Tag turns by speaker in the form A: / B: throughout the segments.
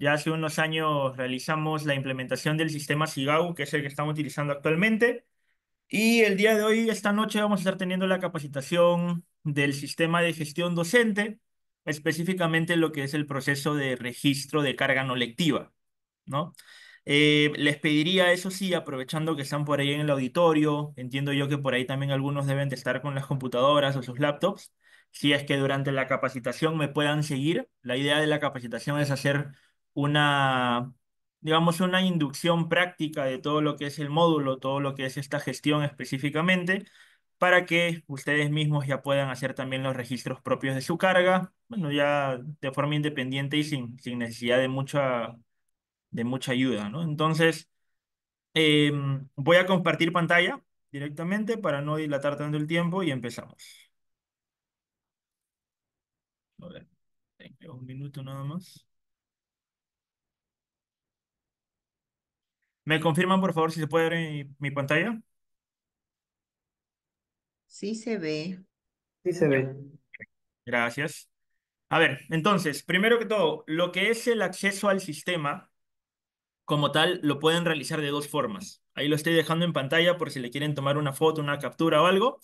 A: Ya hace unos años realizamos la implementación del sistema SIGAU, que es el que estamos utilizando actualmente. Y el día de hoy, esta noche, vamos a estar teniendo la capacitación del sistema de gestión docente, específicamente lo que es el proceso de registro de carga no lectiva, ¿no? Eh, les pediría, eso sí, aprovechando que están por ahí en el auditorio, entiendo yo que por ahí también algunos deben de estar con las computadoras o sus laptops, si es que durante la capacitación me puedan seguir. La idea de la capacitación es hacer una, digamos, una inducción práctica de todo lo que es el módulo, todo lo que es esta gestión específicamente, para que ustedes mismos ya puedan hacer también los registros propios de su carga, bueno, ya de forma independiente y sin, sin necesidad de mucha, de mucha ayuda, ¿no? Entonces, em, voy a compartir pantalla directamente para no dilatar tanto el tiempo y empezamos. A ver, un minuto nada más. ¿Me confirman, por favor, si se puede ver mi, pantalla? Sí se ve. Sí se ve. Gracias. A ver, entonces, primero que todo, lo que es el acceso al sistema como tal lo pueden realizar de dos formas. Ahí lo estoy dejando en pantalla por si le quieren tomar una foto, una captura o algo.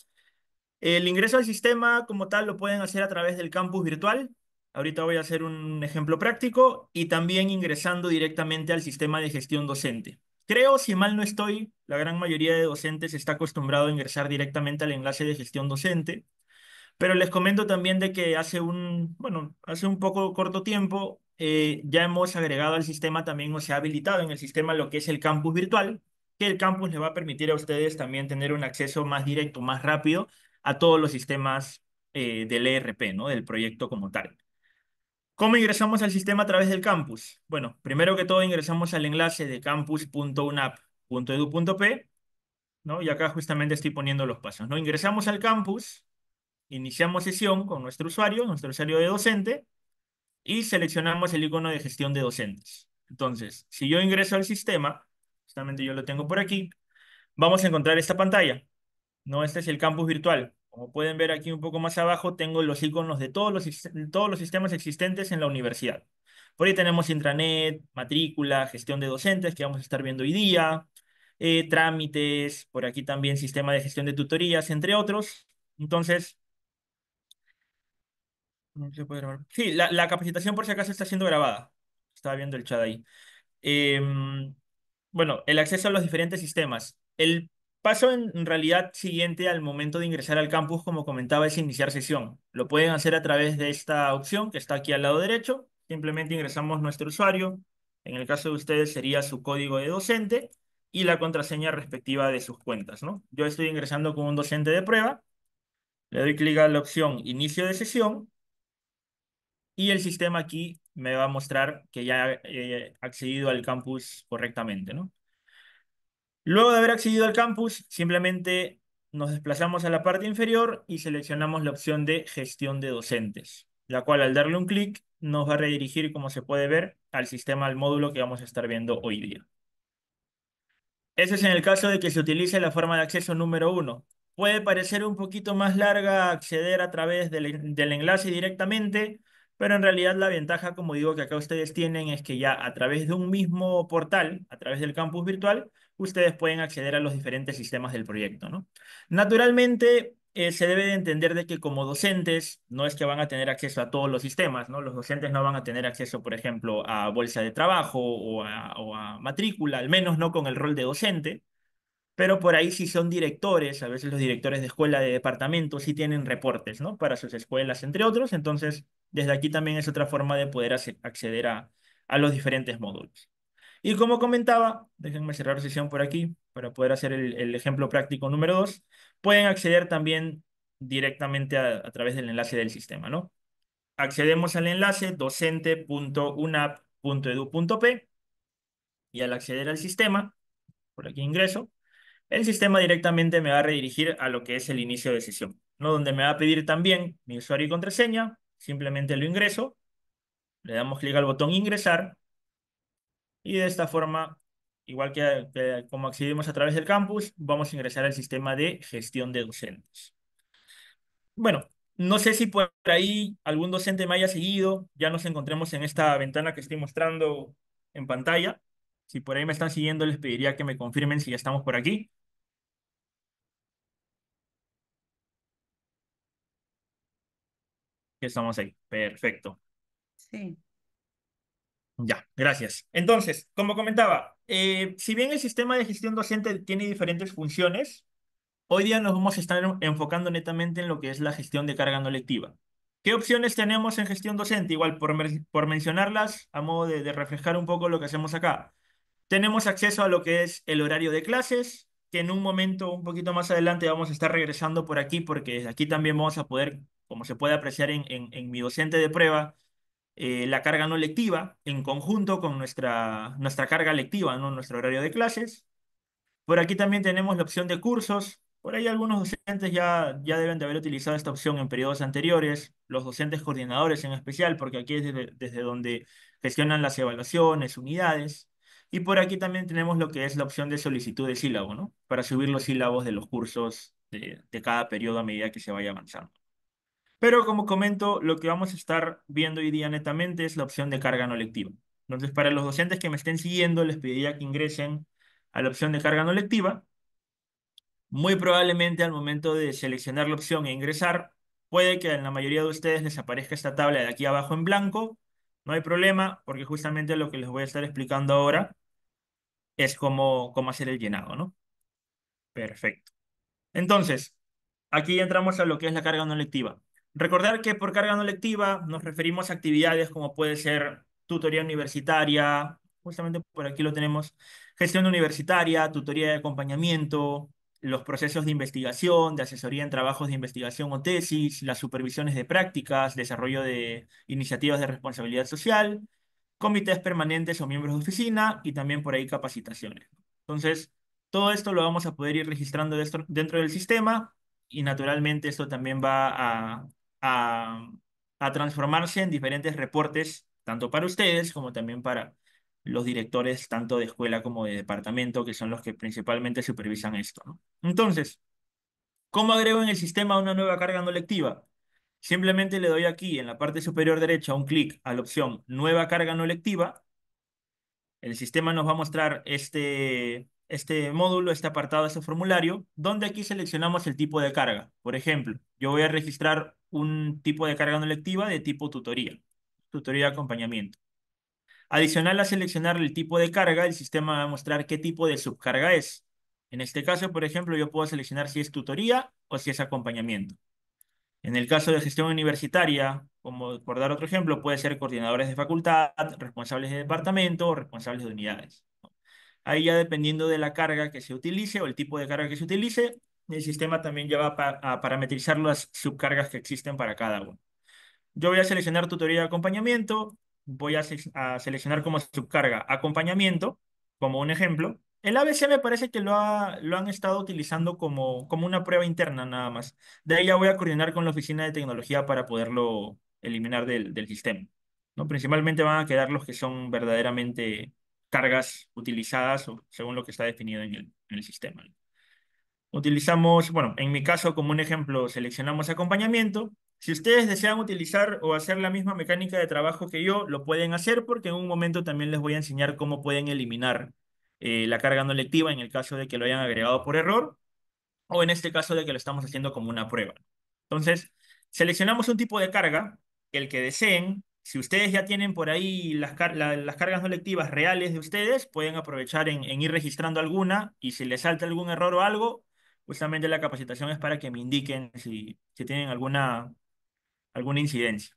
A: El ingreso al sistema como tal lo pueden hacer a través del campus virtual, Ahorita voy a hacer un ejemplo práctico y también ingresando directamente al sistema de gestión docente. Creo, si mal no estoy, la gran mayoría de docentes está acostumbrado a ingresar directamente al enlace de gestión docente, pero les comento también de que hace un, bueno, hace un poco corto tiempo eh, ya hemos agregado al sistema también o se ha habilitado en el sistema lo que es el campus virtual, que el campus le va a permitir a ustedes también tener un acceso más directo, más rápido a todos los sistemas eh, del ERP, ¿no? Del proyecto como tal. ¿Cómo ingresamos al sistema a través del campus? Bueno, primero que todo ingresamos al enlace de campus.unap.edu.p, ¿no? Y acá justamente estoy poniendo los pasos, ¿no? Ingresamos al campus, iniciamos sesión con nuestro usuario, nuestro usuario de docente, y seleccionamos el icono de gestión de docentes. Entonces, si yo ingreso al sistema, justamente yo lo tengo por aquí, vamos a encontrar esta pantalla, ¿no? Este es el campus virtual. Como pueden ver aquí un poco más abajo, tengo los iconos de todos los, todos los sistemas existentes en la universidad. Por ahí tenemos intranet, matrícula, gestión de docentes, que vamos a estar viendo hoy día, eh, trámites, por aquí también sistema de gestión de tutorías, entre otros. Entonces, Sí, la, capacitación por si acaso está siendo grabada. Estaba viendo el chat ahí. Em, bueno, el acceso a los diferentes sistemas. El Paso en realidad siguiente al momento de ingresar al campus, como comentaba, es iniciar sesión. Lo pueden hacer a través de esta opción que está aquí al lado derecho. Simplemente ingresamos nuestro usuario. En el caso de ustedes sería su código de docente y la contraseña respectiva de sus cuentas. ¿no? Yo estoy ingresando como un docente de prueba. Le doy clic a la opción inicio de sesión. Y el sistema aquí me va a mostrar que ya he accedido al campus correctamente. ¿no? Luego de haber accedido al campus, simplemente nos desplazamos a la parte inferior y seleccionamos la opción de gestión de docentes, la cual al darle un clic nos va a redirigir, como se puede ver, al sistema, al módulo que vamos a estar viendo hoy día. Ese es en el caso de que se utilice la forma de acceso número uno. Puede parecer un poquito más larga acceder a través del enlace directamente, pero en realidad la ventaja, como digo, que acá ustedes tienen es que ya a través de un mismo portal, a través del campus virtual, ustedes pueden acceder a los diferentes sistemas del proyecto. ¿no? Naturalmente, eh, se debe de entender de que como docentes no es que van a tener acceso a todos los sistemas, ¿no? Los docentes no van a tener acceso, por ejemplo, a bolsa de trabajo o a, o matrícula, al menos no con el rol de docente, pero por ahí si son directores, a veces los directores de escuela de departamento sí tienen reportes, ¿no? Para sus escuelas, entre otros, entonces desde aquí también es otra forma de poder acceder a los diferentes módulos. Y como comentaba, déjenme cerrar sesión por aquí para poder hacer el, ejemplo práctico número 2, pueden acceder también directamente a, través del enlace del sistema, ¿no? Accedemos al enlace docente.unap.edu.p y al acceder al sistema, por aquí ingreso, el sistema directamente me va a redirigir a lo que es el inicio de sesión, ¿no? Donde me va a pedir también mi usuario y contraseña, simplemente lo ingreso, le damos clic al botón ingresar y de esta forma, igual que, como accedimos a través del campus, vamos a ingresar al sistema de gestión de docentes. Bueno, no sé si por ahí algún docente me haya seguido, ya nos encontremos en esta ventana que estoy mostrando en pantalla. Si por ahí me están siguiendo, les pediría que me confirmen si ya estamos por aquí. estamos ahí. Perfecto. Sí. Ya, gracias. Entonces, como comentaba, eh, si bien el sistema de gestión docente tiene diferentes funciones, hoy día nos vamos a estar enfocando netamente en lo que es la gestión de carga no lectiva. ¿Qué opciones tenemos en gestión docente? Igual, por, mencionarlas, a modo de, reflejar un poco lo que hacemos acá. Tenemos acceso a lo que es el horario de clases, que en un momento un poquito más adelante vamos a estar regresando por aquí, porque aquí también vamos a poder, como se puede apreciar en mi docente de prueba, eh, la carga no lectiva en conjunto con nuestra, nuestra carga lectiva, ¿no? nuestro horario de clases. Por aquí también tenemos la opción de cursos. Por ahí algunos docentes ya, ya deben de haber utilizado esta opción en periodos anteriores, los docentes coordinadores en especial, porque aquí es desde, donde gestionan las evaluaciones, unidades. Y por aquí también tenemos lo que es la opción de solicitud de sílabo, ¿no? Para subir los sílabos de los cursos de, de cada periodo a medida que se vaya avanzando. Pero como comento, lo que vamos a estar viendo hoy día netamente es la opción de carga no lectiva. Entonces, para los docentes que me estén siguiendo, les pediría que ingresen a la opción de carga no lectiva. Muy probablemente al momento de seleccionar la opción e ingresar, puede que en la mayoría de ustedes les aparezca esta tabla de aquí abajo en blanco. No hay problema, porque justamente lo que les voy a estar explicando ahora es cómo, cómo hacer el llenado, ¿no? Perfecto. Entonces, aquí entramos a lo que es la carga no lectiva. Recordar que por carga no lectiva nos referimos a actividades como puede ser tutoría universitaria, justamente por aquí lo tenemos, gestión universitaria, tutoría de acompañamiento, los procesos de investigación, de asesoría en trabajos de investigación o tesis, las supervisiones de prácticas, desarrollo de iniciativas de responsabilidad social, comités permanentes o miembros de oficina y también por ahí capacitaciones. Entonces, todo esto lo vamos a poder ir registrando dentro del sistema y naturalmente esto también va a a, transformarse en diferentes reportes, tanto para ustedes como también para los directores tanto de escuela como de departamento, que son los que principalmente supervisan esto. Entonces, ¿cómo agrego en el sistema una nueva carga no lectiva? Simplemente le doy aquí en la parte superior derecha un clic a la opción Nueva carga no lectiva. El sistema nos va a mostrar este, este módulo, este apartado, este formulario, donde aquí seleccionamos el tipo de carga. Por ejemplo, yo voy a registrar un tipo de carga no lectiva de tipo tutoría, tutoría de acompañamiento. Adicional a seleccionar el tipo de carga, el sistema va a mostrar qué tipo de subcarga es. En este caso, por ejemplo, yo puedo seleccionar si es tutoría o si es acompañamiento. En el caso de gestión universitaria, como por dar otro ejemplo, puede ser coordinadores de facultad, responsables de departamento o responsables de unidades. Ahí ya dependiendo de la carga que se utilice o el tipo de carga que se utilice, el sistema también lleva a parametrizar las subcargas que existen para cada uno. Yo voy a seleccionar tutoría de acompañamiento, voy a, seleccionar como subcarga acompañamiento, como un ejemplo. El ABC me parece que lo, lo han estado utilizando como, como una prueba interna nada más. De ahí ya voy a coordinar con la oficina de tecnología para poderlo eliminar del, sistema. ¿no? Principalmente van a quedar los que son verdaderamente cargas utilizadas según lo que está definido en el, sistema. Utilizamos, bueno, en mi caso como un ejemplo, seleccionamos acompañamiento. Si ustedes desean utilizar o hacer la misma mecánica de trabajo que yo, lo pueden hacer porque en un momento también les voy a enseñar cómo pueden eliminar eh, la carga no lectiva en el caso de que lo hayan agregado por error o en este caso de que lo estamos haciendo como una prueba. Entonces, seleccionamos un tipo de carga, el que deseen. Si ustedes ya tienen por ahí las, las cargas no lectivas reales de ustedes, pueden aprovechar en, en ir registrando alguna y si les salta algún error o algo, Justamente la capacitación es para que me indiquen si, si tienen alguna, alguna incidencia.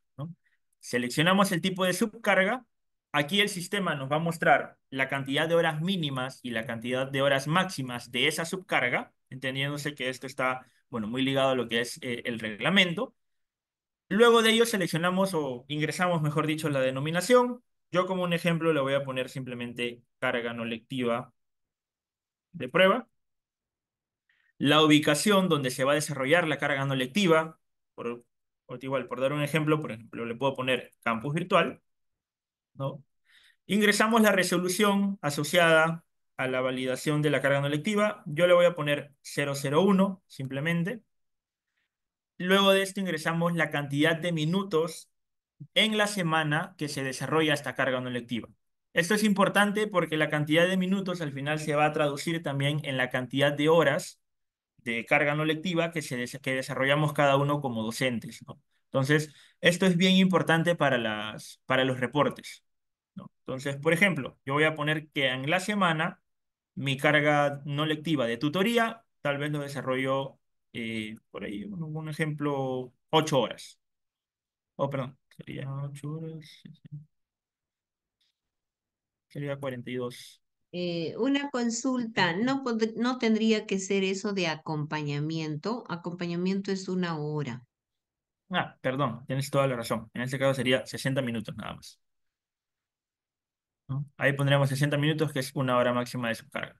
A: Seleccionamos el tipo de subcarga. Aquí el sistema nos va a mostrar la cantidad de horas mínimas y la cantidad de horas máximas de esa subcarga, entendiéndose que esto está bueno, muy ligado a lo que es eh, el reglamento. Luego de ello seleccionamos o ingresamos, mejor dicho, la denominación. Yo como un ejemplo le voy a poner simplemente carga no lectiva de prueba la ubicación donde se va a desarrollar la carga no lectiva, por, igual, por dar un ejemplo, por ejemplo, le puedo poner campus virtual, ¿no? Ingresamos la resolución asociada a la validación de la carga no lectiva, yo le voy a poner 001 simplemente. Luego de esto ingresamos la cantidad de minutos en la semana que se desarrolla esta carga no lectiva. Esto es importante porque la cantidad de minutos al final se va a traducir también en la cantidad de horas de carga no lectiva que, se que desarrollamos cada uno como docentes. ¿no? Entonces, esto es bien importante para, para los reportes. ¿no? Entonces, por ejemplo, yo voy a poner que en la semana mi carga no lectiva de tutoría tal vez lo desarrollo eh, por ahí, un, ejemplo, ocho horas. Oh, perdón, sería ocho horas. Sería 42.
B: Eh, una consulta, no, no tendría que ser eso de acompañamiento. Acompañamiento es una hora.
A: Ah, perdón, tienes toda la razón. En este caso sería 60 minutos nada más. Ahí pondríamos 60 minutos, que es una hora máxima de subcarga.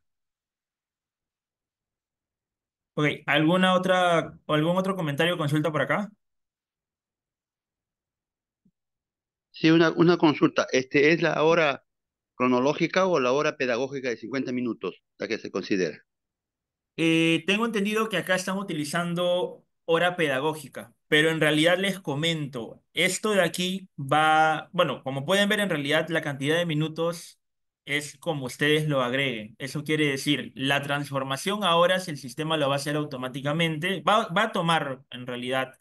A: Ok, ¿alguna otra, algún otro comentario o consulta por acá?
C: Sí, una, una consulta. Este es la hora cronológica o la hora pedagógica de 50 minutos, la que se considera?
A: Eh, tengo entendido que acá están utilizando hora pedagógica, pero en realidad les comento, esto de aquí va, bueno, como pueden ver en realidad la cantidad de minutos es como ustedes lo agreguen. Eso quiere decir, la transformación ahora, si el sistema lo va a hacer automáticamente, va, a tomar en realidad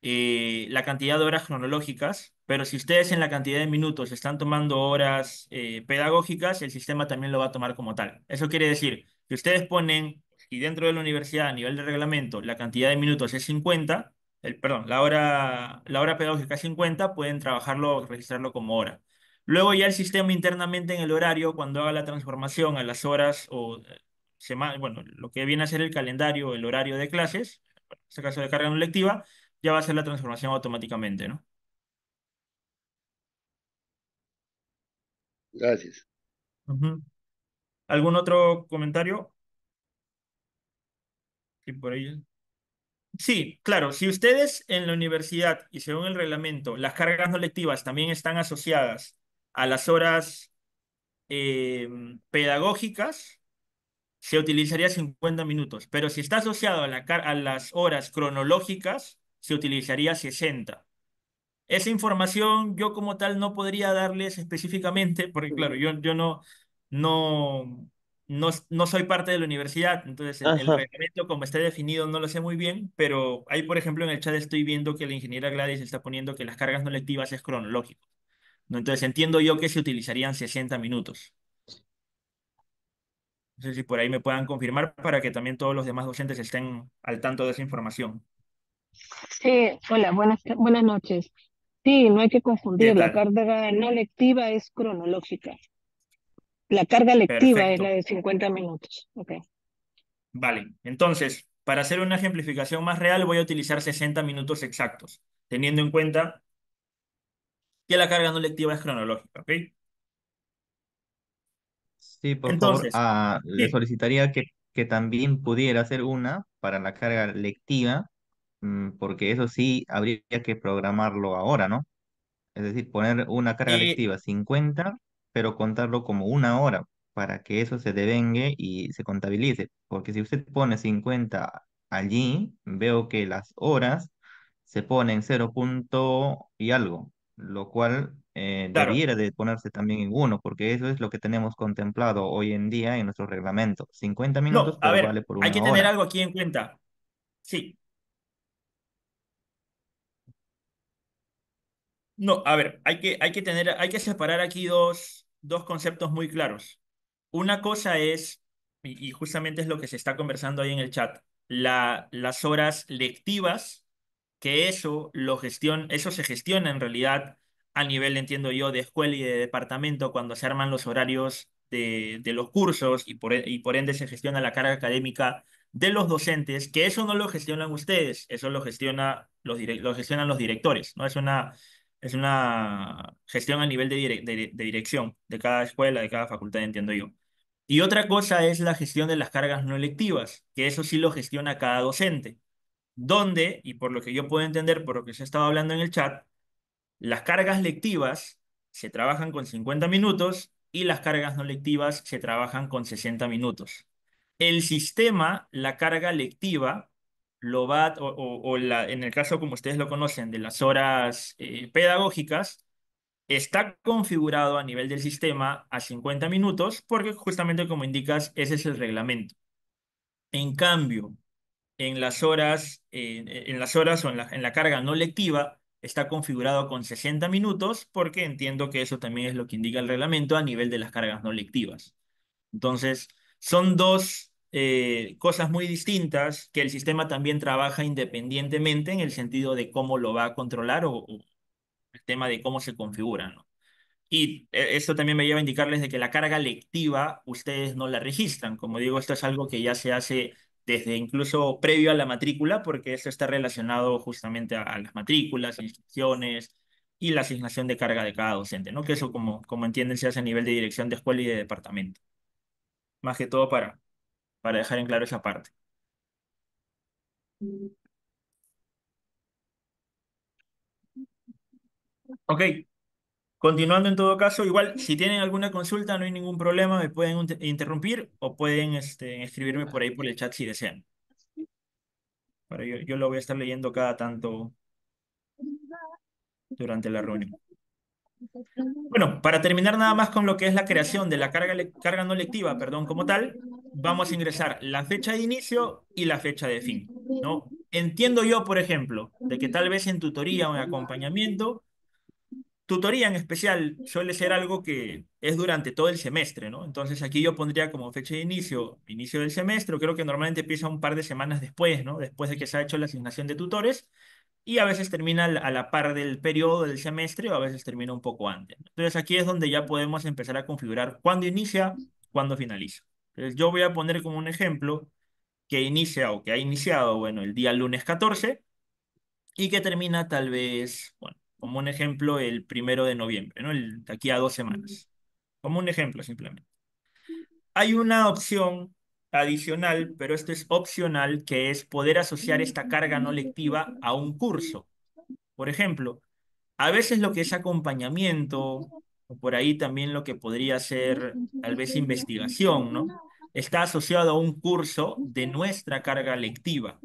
A: eh, la cantidad de horas cronológicas, pero si ustedes en la cantidad de minutos están tomando horas eh, pedagógicas, el sistema también lo va a tomar como tal. Eso quiere decir que ustedes ponen, y dentro de la universidad a nivel de reglamento, la cantidad de minutos es 50, el, perdón, la hora, la hora pedagógica es 50, pueden trabajarlo, registrarlo como hora. Luego ya el sistema internamente en el horario, cuando haga la transformación a las horas o eh, semana, bueno, lo que viene a ser el calendario, el horario de clases, en este caso de carga no lectiva, ya va a hacer la transformación automáticamente, ¿no? Gracias. ¿Algún otro comentario? Sí, por Sí, claro, si ustedes en la universidad y según el reglamento, las cargas no lectivas también están asociadas a las horas em, pedagógicas, se utilizaría 50 minutos, pero si está asociado a, la, a las horas cronológicas, se utilizaría 60. Esa información yo como tal no podría darles específicamente, porque claro, yo, yo no, no, no, soy parte de la universidad, entonces el, reglamento como está definido no lo sé muy bien, pero ahí por ejemplo en el chat estoy viendo que la ingeniera Gladys está poniendo que las cargas no lectivas es cronológico. ¿no? Entonces entiendo yo que se utilizarían 60 minutos. No sé si por ahí me puedan confirmar para que también todos los demás docentes estén al tanto de esa información.
D: Sí, hola, buenas, buenas noches. Sí, no hay que confundir, la carga no lectiva es cronológica. La carga lectiva es la de 50 minutos. Okay.
A: Vale, entonces, para hacer una ejemplificación más real, voy a utilizar 60 minutos exactos, teniendo en cuenta que la carga no lectiva es cronológica, ¿ok?
E: Sí, por favor, ah, le solicitaría que, que también pudiera hacer una para la carga lectiva Mm, porque eso sí habría que programarlo ahora, ¿no? Es decir, poner una carga eh, lectiva 50, pero contarlo como una hora para que eso se devengue y se contabilice. Porque si usted pone 50 allí, veo que las horas se ponen cero Punto y algo, lo cual eh, debiera de ponerse también en uno, porque eso es lo que tenemos contemplado hoy en día en nuestro reglamento. 50 minutos, no, a ver, una Hay que tener algo
A: aquí en cuenta. Sí, No, a ver, hay que, hay que tener, hay que separar aquí dos, dos conceptos muy claros. Una cosa es, y, justamente es lo que se está conversando ahí en el chat, las horas lectivas, que eso, lo eso se gestiona en realidad a nivel, entiendo yo, de escuela y de departamento cuando se arman los horarios de, los cursos y por, y por ende se gestiona la carga académica de los docentes, que eso no lo gestionan ustedes, eso lo, gestiona los lo gestionan los directores, ¿no? Es una es una gestión a nivel de, dirección de cada escuela, de cada facultad, entiendo yo. Y otra cosa es la gestión de las cargas no electivas, que eso sí lo gestiona cada docente, donde, y por lo que yo puedo entender, por lo que se estaba hablando en el chat, las cargas lectivas se trabajan con 50 minutos y las cargas no lectivas se trabajan con 60 minutos. El sistema, la carga lectiva, lo o, la, en el caso como ustedes lo conocen, de las horas eh, pedagógicas, está configurado a nivel del sistema a 50 minutos, porque justamente como indicas, ese es el reglamento. En cambio, en las horas, en las horas o en la, en la carga no lectiva, está configurado con 60 minutos, porque entiendo que eso también es lo que indica el reglamento a nivel de las cargas no lectivas. Entonces, son dos eh, cosas muy distintas que el sistema también trabaja independientemente en el sentido de cómo lo va a controlar o, el tema de cómo se configura, Y eh, esto también me lleva a indicarles de que la carga lectiva ustedes no la registran. Como digo, esto es algo que ya se hace desde incluso previo a la matrícula, porque esto está relacionado justamente a, las matrículas, inscripciones y la asignación de carga de cada docente, ¿no? Que eso, como, como entienden, se hace a nivel de dirección de escuela y de departamento. Más que todo para para dejar en claro esa parte. Ok, continuando en todo caso, igual si tienen alguna consulta no hay ningún problema, me pueden interrumpir o pueden este, escribirme por ahí por el chat si desean. Para yo, yo lo voy a estar leyendo cada tanto durante la reunión. Bueno, para terminar nada más con lo que es la creación de la carga, carga no lectiva, perdón, como tal, vamos a ingresar la fecha de inicio y la fecha de fin. ¿no? Entiendo yo, por ejemplo, de que tal vez en tutoría o en acompañamiento, tutoría en especial suele ser algo que es durante todo el semestre, ¿no? Entonces aquí yo pondría como fecha de inicio, inicio del semestre, creo que normalmente empieza un par de semanas después, ¿no? Después de que se ha hecho la asignación de tutores y a veces termina a la par del periodo del semestre o a veces termina un poco antes. Entonces aquí es donde ya podemos empezar a configurar cuándo inicia, cuándo finaliza. Yo voy a poner como un ejemplo que inicia o que ha iniciado, bueno, el día lunes 14 y que termina tal vez, bueno, como un ejemplo, el primero de noviembre, ¿no? de aquí a dos semanas. Como un ejemplo simplemente. Hay una opción adicional, pero esto es opcional, que es poder asociar esta carga no lectiva a un curso. Por ejemplo, a veces lo que es acompañamiento, por ahí también lo que podría ser tal vez investigación, ¿no? Está asociado a un curso de nuestra carga lectiva.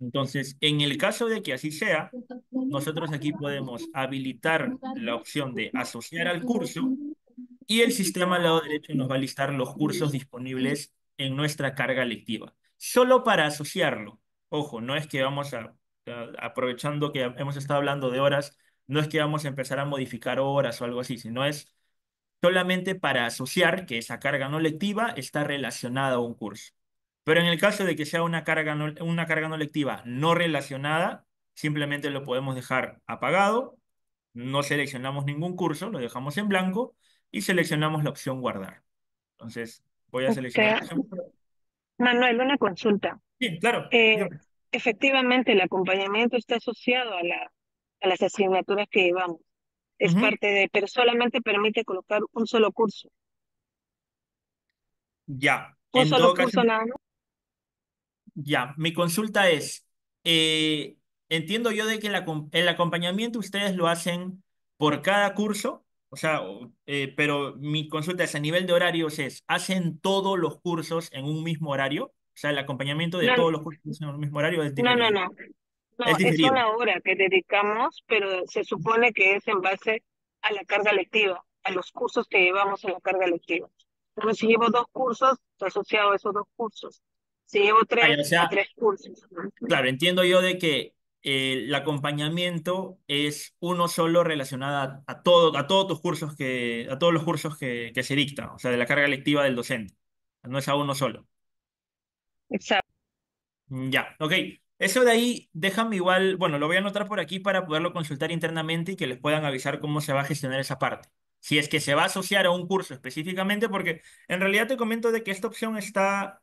A: Entonces, en el caso de que así sea, nosotros aquí podemos habilitar la opción de asociar al curso y el sistema al lado derecho nos va a listar los cursos disponibles en nuestra carga lectiva. Solo para asociarlo. Ojo, no es que vamos a aprovechando que hemos estado hablando de horas, no es que vamos a empezar a modificar horas o algo así, sino es solamente para asociar que esa carga no lectiva está relacionada a un curso. Pero en el caso de que sea una carga no, una carga no lectiva no relacionada, simplemente lo podemos dejar apagado, no seleccionamos ningún curso, lo dejamos en blanco y seleccionamos la opción guardar. Entonces, voy a seleccionar.
D: Manuel, una consulta. Sí, claro. Eh, efectivamente, el acompañamiento está asociado a la las asignaturas que llevamos. Es parte de, pero solamente permite colocar un
A: solo curso. Ya. Un solo curso nada Ya, mi consulta es, eh, entiendo yo de que el, acompañamiento ustedes lo hacen por cada curso, o sea, eh, pero mi consulta es a nivel de horarios es, ¿hacen todos los cursos en un mismo horario? O sea, el acompañamiento de todos los cursos en un mismo horario del No, no, no es, una
D: hora que dedicamos, pero se supone que es en base a la carga lectiva, a los cursos que llevamos en la carga lectiva. Entonces, si llevo dos cursos, asociado a esos dos cursos. Si llevo tres, tres cursos.
A: Claro, entiendo yo de que eh, el acompañamiento es uno solo relacionado a, todo, a todos tus cursos que, a todos los cursos que, que se dictan, o sea, de la carga lectiva del docente. No es a uno solo. Exacto. Ya, ok. Eso de ahí, déjame igual, bueno, lo voy a anotar por aquí para poderlo consultar internamente y que les puedan avisar cómo se va a gestionar esa parte. Si es que se va a asociar a un curso específicamente, porque en realidad te comento de que esta opción está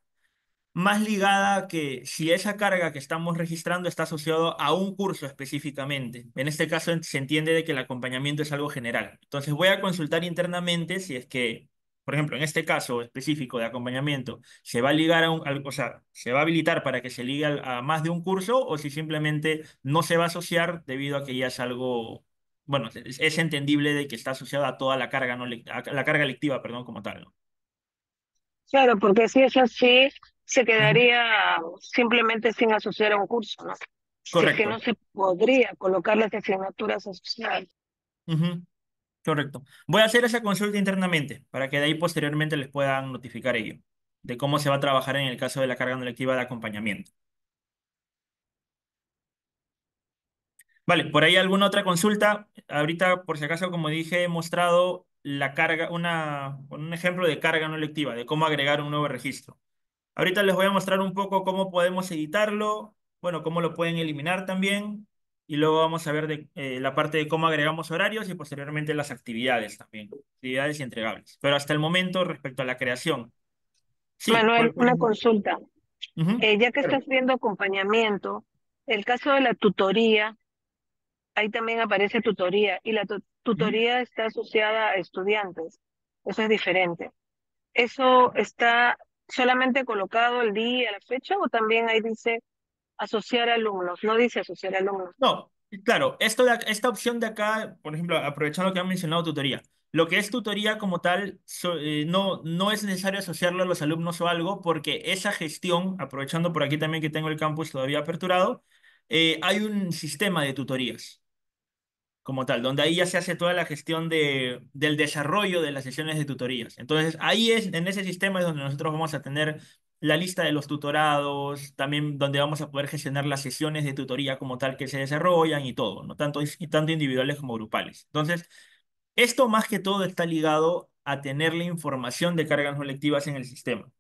A: más ligada que si esa carga que estamos registrando está asociado a un curso específicamente. En este caso se entiende de que el acompañamiento es algo general. Entonces voy a consultar internamente si es que por ejemplo, en este caso específico de acompañamiento, ¿se va a ligar a un, o sea, se va a habilitar para que se ligue a, más de un curso o si simplemente no se va a asociar debido a que ya es algo, bueno, es, entendible de que está asociado a toda la carga, no, la carga lectiva, perdón, como tal, ¿no?
D: Claro, porque si es así, se quedaría simplemente sin asociar a un curso, ¿no? Correcto. es que no se podría colocar las asignaturas asociadas.
A: Uh Correcto. Voy a hacer esa consulta internamente para que de ahí posteriormente les puedan notificar ello, de cómo se va a trabajar en el caso de la carga no lectiva de acompañamiento. Vale, por ahí alguna otra consulta. Ahorita, por si acaso, como dije, he mostrado la carga, una, un ejemplo de carga no lectiva, de cómo agregar un nuevo registro. Ahorita les voy a mostrar un poco cómo podemos editarlo, bueno, cómo lo pueden eliminar también, y luego vamos a ver de, eh, la parte de cómo agregamos horarios y posteriormente las actividades también, actividades y entregables. Pero hasta el momento, respecto a la creación. Manuel, una
D: consulta. Eh, ya que estás viendo acompañamiento, el caso de la tutoría, ahí también aparece tutoría y la tutoría está asociada a estudiantes. Eso es diferente. ¿Eso está solamente colocado el día, la fecha o también ahí dice asociar alumnos, no dice asociar alumnos.
A: No, claro, esto esta opción de acá, por ejemplo, aprovechando que han mencionado tutoría, lo que es tutoría como tal, eh, no, no es necesario asociarlo a los alumnos o algo, porque esa gestión, aprovechando por aquí también que tengo el campus todavía aperturado, eh, hay un sistema de tutorías como tal, donde ahí ya se hace toda la gestión de, del desarrollo de las sesiones de tutorías. Entonces, ahí es, en ese sistema es donde nosotros vamos a tener la lista de los tutorados, también donde vamos a poder gestionar las sesiones de tutoría como tal que se desarrollan y todo, ¿no? Tanto, tanto individuales como grupales. Entonces, esto más que todo está ligado a tener la información de cargas no en el sistema.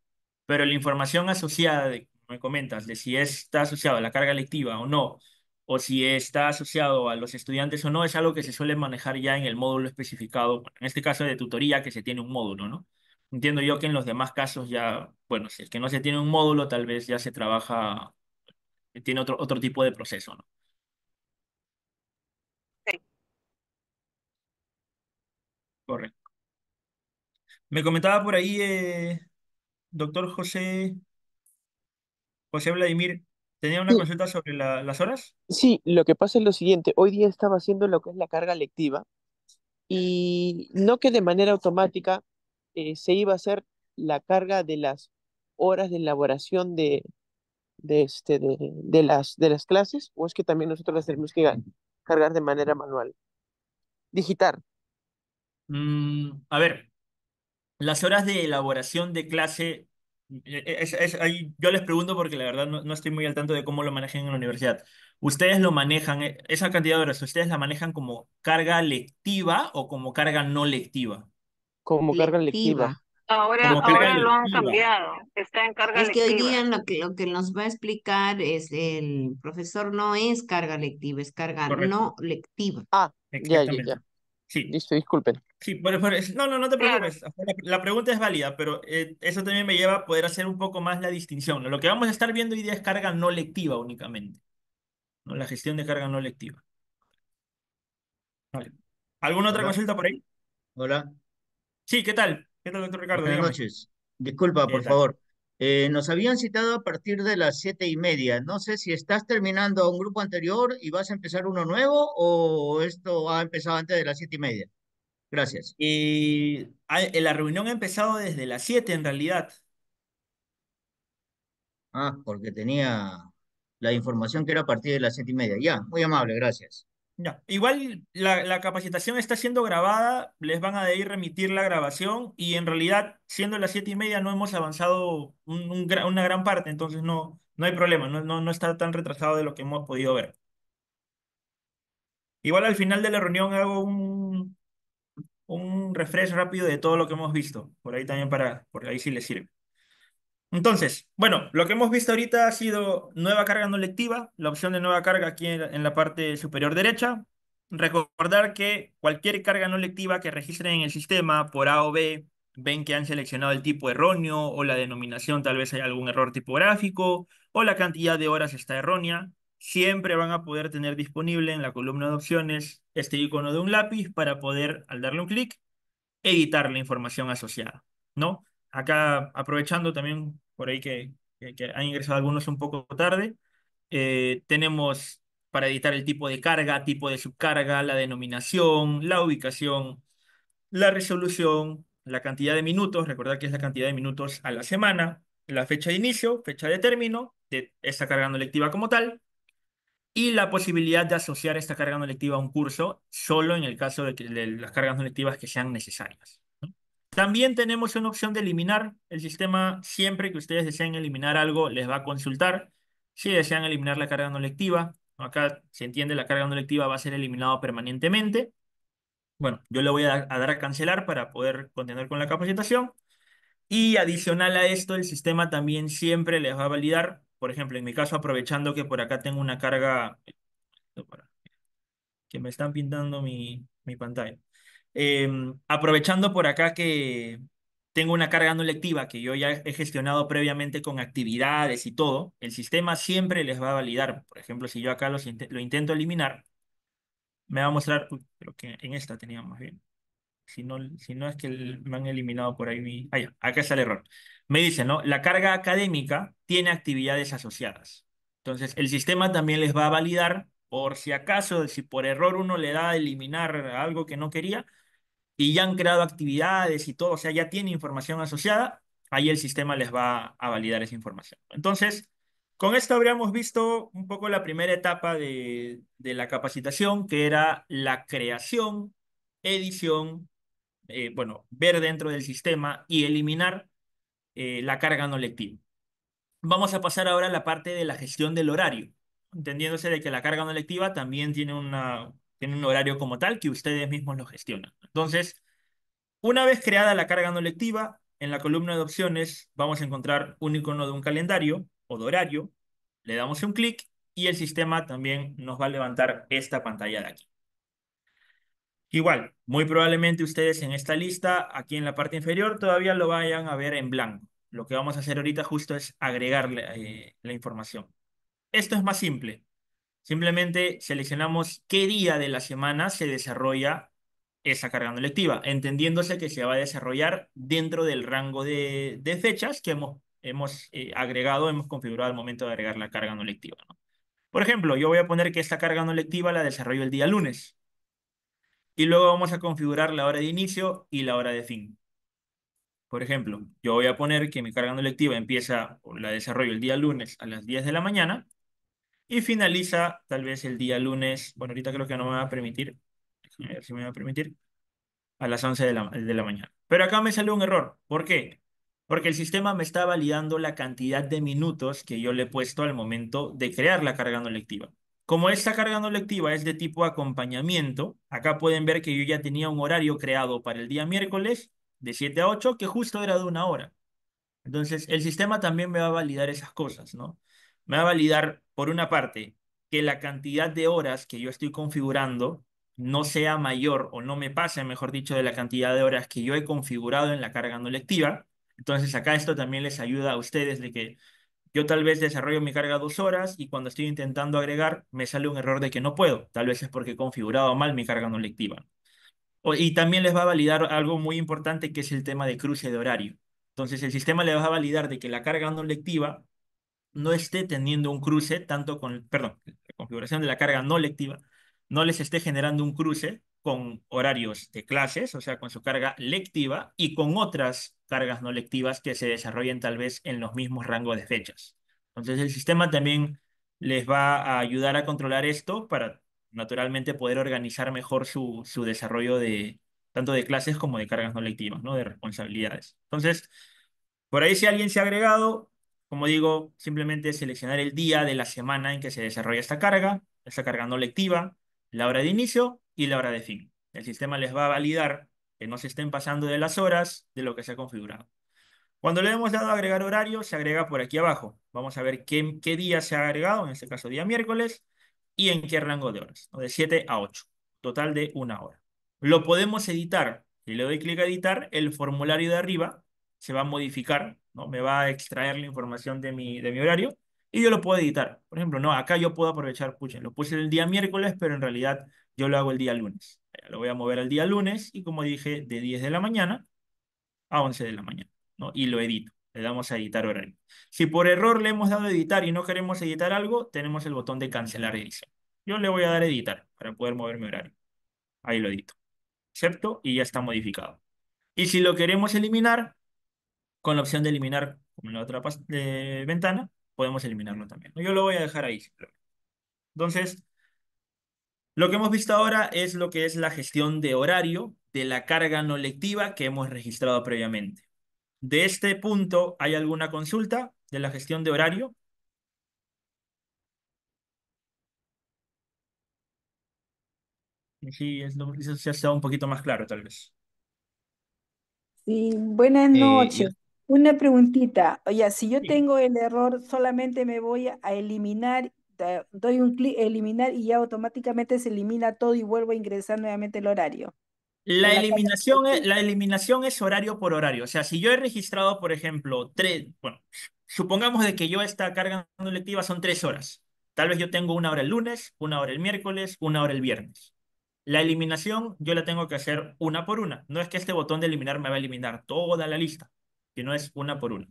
A: Pero la información asociada, de, me comentas, de si está asociado a la carga lectiva o no, o si está asociado a los estudiantes o no, es algo que se suele manejar ya en el módulo especificado, en este caso de tutoría, que se tiene un módulo, ¿no? Entiendo yo que en los demás casos ya, bueno, si es que no se tiene un módulo, tal vez ya se trabaja, tiene otro, otro tipo de proceso, ¿no? Sí. Correcto. Me comentaba por ahí, eh, doctor José, José Vladimir, ¿tenía una consulta sobre las horas? Sí, lo que pasa es lo siguiente, hoy día estaba haciendo lo que es la carga lectiva y no que de manera automática
E: eh, se iba a hacer la carga de las horas de elaboración de, de, este, de, de, las, de las clases o es que también nosotros las tenemos que
A: cargar de manera manual? Digitar. Mm, a ver, las horas de elaboración de clase, eh, eh, yo les pregunto porque la verdad no, estoy muy al tanto de cómo lo manejan en la universidad. ¿Ustedes lo manejan, esa cantidad de horas, ustedes la manejan como carga lectiva o como carga no lectiva? como carga lectiva.
B: Ahora, lo han cambiado, está en carga es que hoy día lo que, nos va a explicar es el profesor no es carga lectiva, es carga no lectiva. Ah, ya, ya, Sí. Listo, disculpen. Sí, bueno no, no, no te
A: preocupes. La, pregunta es válida, pero eh, eso también me lleva a poder hacer un poco más la distinción. Lo que vamos a estar viendo hoy día es carga no lectiva únicamente. ¿no? La gestión de carga no lectiva. ¿Alguna otra consulta por ahí? Hola. Sí,
E: ¿qué tal? ¿Qué tal, doctor Ricardo? Buenas noches. Disculpa, por favor. Eh, nos habían citado a partir de las siete y media. No sé si estás terminando un grupo anterior y vas a empezar uno nuevo o esto ha empezado antes de las siete y media. Gracias. Y ah, eh, la reunión ha empezado desde las siete en realidad. Ah, porque tenía la información que era a partir de las siete y media. Ya, muy amable, gracias
A: igual la, capacitación está siendo grabada, les van a ir remitir la grabación y en realidad, siendo las siete y media, no hemos avanzado una gran parte, entonces no, no hay problema, no, no, no está tan retrasado de lo que hemos podido ver. Igual al final de la reunión hago un, un refresh rápido de todo lo que hemos visto, por ahí también para, por ahí sí les sirve. Entonces, bueno, lo que hemos visto ahorita ha sido nueva carga no lectiva, la opción de nueva carga aquí en la, parte superior derecha. Recordar que cualquier carga no lectiva que registren en el sistema por A o B, ven que han seleccionado el tipo erróneo o la denominación, tal vez hay algún error tipográfico o la cantidad de horas está errónea, siempre van a poder tener disponible en la columna de opciones este icono de un lápiz para poder, al darle un clic, editar la información asociada, ¿no? acá aprovechando también por ahí que, han ingresado algunos un poco tarde, eh, tenemos para editar el tipo de carga, tipo de subcarga, la denominación, la ubicación, la resolución, la cantidad de minutos, recordar que es la cantidad de minutos a la semana, la fecha de inicio, fecha de término de esta carga no lectiva como tal, y la posibilidad de asociar esta carga no lectiva a un curso solo en el caso de, que, las cargas no que sean necesarias. También tenemos una opción de eliminar. El sistema, siempre que ustedes deseen eliminar algo, les va a consultar. Si desean eliminar la carga no lectiva, acá se entiende la carga no lectiva va a ser eliminada permanentemente. Bueno, yo le voy a, dar a cancelar para poder continuar con la capacitación. Y adicional a esto, el sistema también siempre les va a validar. Por ejemplo, en mi caso, aprovechando que por acá tengo una carga... Que me están pintando mi, mi pantalla. Em, aprovechando por acá que tengo una carga no lectiva que yo ya he gestionado previamente con actividades y todo, el sistema siempre les va a validar. Por ejemplo, si yo acá lo intento eliminar, me va a mostrar, que en esta tenía más bien. Si no, si no es que me han eliminado por ahí mi... acá está el error. Me dice, ¿no? La carga académica tiene actividades asociadas. Entonces, el sistema también les va a validar por si acaso, si por error uno le da a eliminar algo que no quería, y ya han creado actividades y todo, o sea, ya tiene información asociada, ahí el sistema les va a validar esa información. Entonces, con esto habríamos visto un poco la primera etapa de, la capacitación, que era la creación, edición, eh, bueno, ver dentro del sistema y eliminar eh, la carga no lectiva. Vamos a pasar ahora a la parte de la gestión del horario entendiéndose de que la carga no lectiva también tiene, una, tiene un horario como tal que ustedes mismos lo gestionan. Entonces, una vez creada la carga no lectiva, en la columna de opciones vamos a encontrar un icono de un calendario o de horario, le damos un clic y el sistema también nos va a levantar esta pantalla de aquí. Igual, muy probablemente ustedes en esta lista, aquí en la parte inferior, todavía lo vayan a ver en blanco. Lo que vamos a hacer ahorita justo es agregarle eh, la información. Esto es más simple. Simplemente seleccionamos qué día de la semana se desarrolla esa carga no lectiva, entendiéndose que se va a desarrollar dentro del rango de, fechas que hemos, eh, agregado, hemos configurado al momento de agregar la carga no lectiva. Por ejemplo, yo voy a poner que esta carga no lectiva la desarrollo el día lunes. Y luego vamos a configurar la hora de inicio y la hora de fin. Por ejemplo, yo voy a poner que mi carga no lectiva empieza, o la desarrollo el día lunes a las 10 de la mañana y finaliza tal vez el día lunes. Bueno, ahorita creo que no me va a permitir. A ver si me va a permitir. A las 11 de la, de la mañana. Pero acá me salió un error. ¿Por qué? Porque el sistema me está validando la cantidad de minutos que yo le he puesto al momento de crear la carga no lectiva. Como esta carga no lectiva es de tipo acompañamiento, acá pueden ver que yo ya tenía un horario creado para el día miércoles de 7 a 8, que justo era de una hora. Entonces, el sistema también me va a validar esas cosas, ¿no? me va a validar, por una parte, que la cantidad de horas que yo estoy configurando no sea mayor o no me pase, mejor dicho, de la cantidad de horas que yo he configurado en la carga no lectiva. Entonces acá esto también les ayuda a ustedes de que yo tal vez desarrollo mi carga dos horas y cuando estoy intentando agregar me sale un error de que no puedo. Tal vez es porque he configurado mal mi carga no lectiva. y también les va a validar algo muy importante que es el tema de cruce de horario. Entonces el sistema les va a validar de que la carga no lectiva no esté teniendo un cruce tanto con, perdón, la configuración de la carga no lectiva no les esté generando un cruce con horarios de clases, o sea, con su carga lectiva y con otras cargas no lectivas que se desarrollen tal vez en los mismos rangos de fechas. Entonces el sistema también les va a ayudar a controlar esto para naturalmente poder organizar mejor su, su desarrollo de tanto de clases como de cargas no lectivas, ¿no? de responsabilidades. Entonces, por ahí si alguien se ha agregado, como digo, simplemente seleccionar el día de la semana en que se desarrolla esta carga, esta carga no lectiva, la hora de inicio y la hora de fin. El sistema les va a validar que no se estén pasando de las horas de lo que se ha configurado. Cuando le hemos dado a agregar horario, se agrega por aquí abajo. Vamos a ver qué, qué día se ha agregado, en este caso día miércoles, y en qué rango de horas, de 7 a 8, total de una hora. Lo podemos editar. Si le doy clic a editar, el formulario de arriba se va a modificar ¿no? Me va a extraer la información de mi, de mi horario y yo lo puedo editar. Por ejemplo, no, acá yo puedo aprovechar, puchen, lo puse el día miércoles, pero en realidad yo lo hago el día lunes. Eh, lo voy a mover al día lunes y como dije, de 10 de la mañana a 11 de la mañana, ¿no? Y lo edito. Le damos a editar horario. Si por error le hemos dado a editar y no queremos editar algo, tenemos el botón de cancelar edición. Yo le voy a dar editar para poder mover mi horario. Ahí lo edito. Excepto y ya está modificado. Y si lo queremos eliminar, con la opción de eliminar, como en la otra ventana, podemos eliminarlo también. Yo lo voy a dejar ahí. Entonces, lo que hemos visto ahora es lo que es la gestión de horario de la carga no lectiva que hemos registrado previamente. De este punto, ¿hay alguna consulta de la gestión de horario? Sí, eso se ha estado un poquito más claro, tal vez.
D: Sí, buenas eh, noches. Una preguntita, oye, si yo tengo el error, solamente me voy a eliminar, doy un clic, eliminar y ya automáticamente se elimina
F: todo y vuelvo a ingresar nuevamente el horario
A: La eliminación es, la eliminación es horario por horario. O sea, si yo he registrado, por ejemplo, tres, bueno, supongamos de que yo esta carga no lectiva son tres horas. Tal vez yo tengo una hora el lunes, una hora el miércoles, una hora el viernes. La eliminación yo la tengo que hacer una por una. No es que este botón de eliminar me va a eliminar toda la lista no es una por una.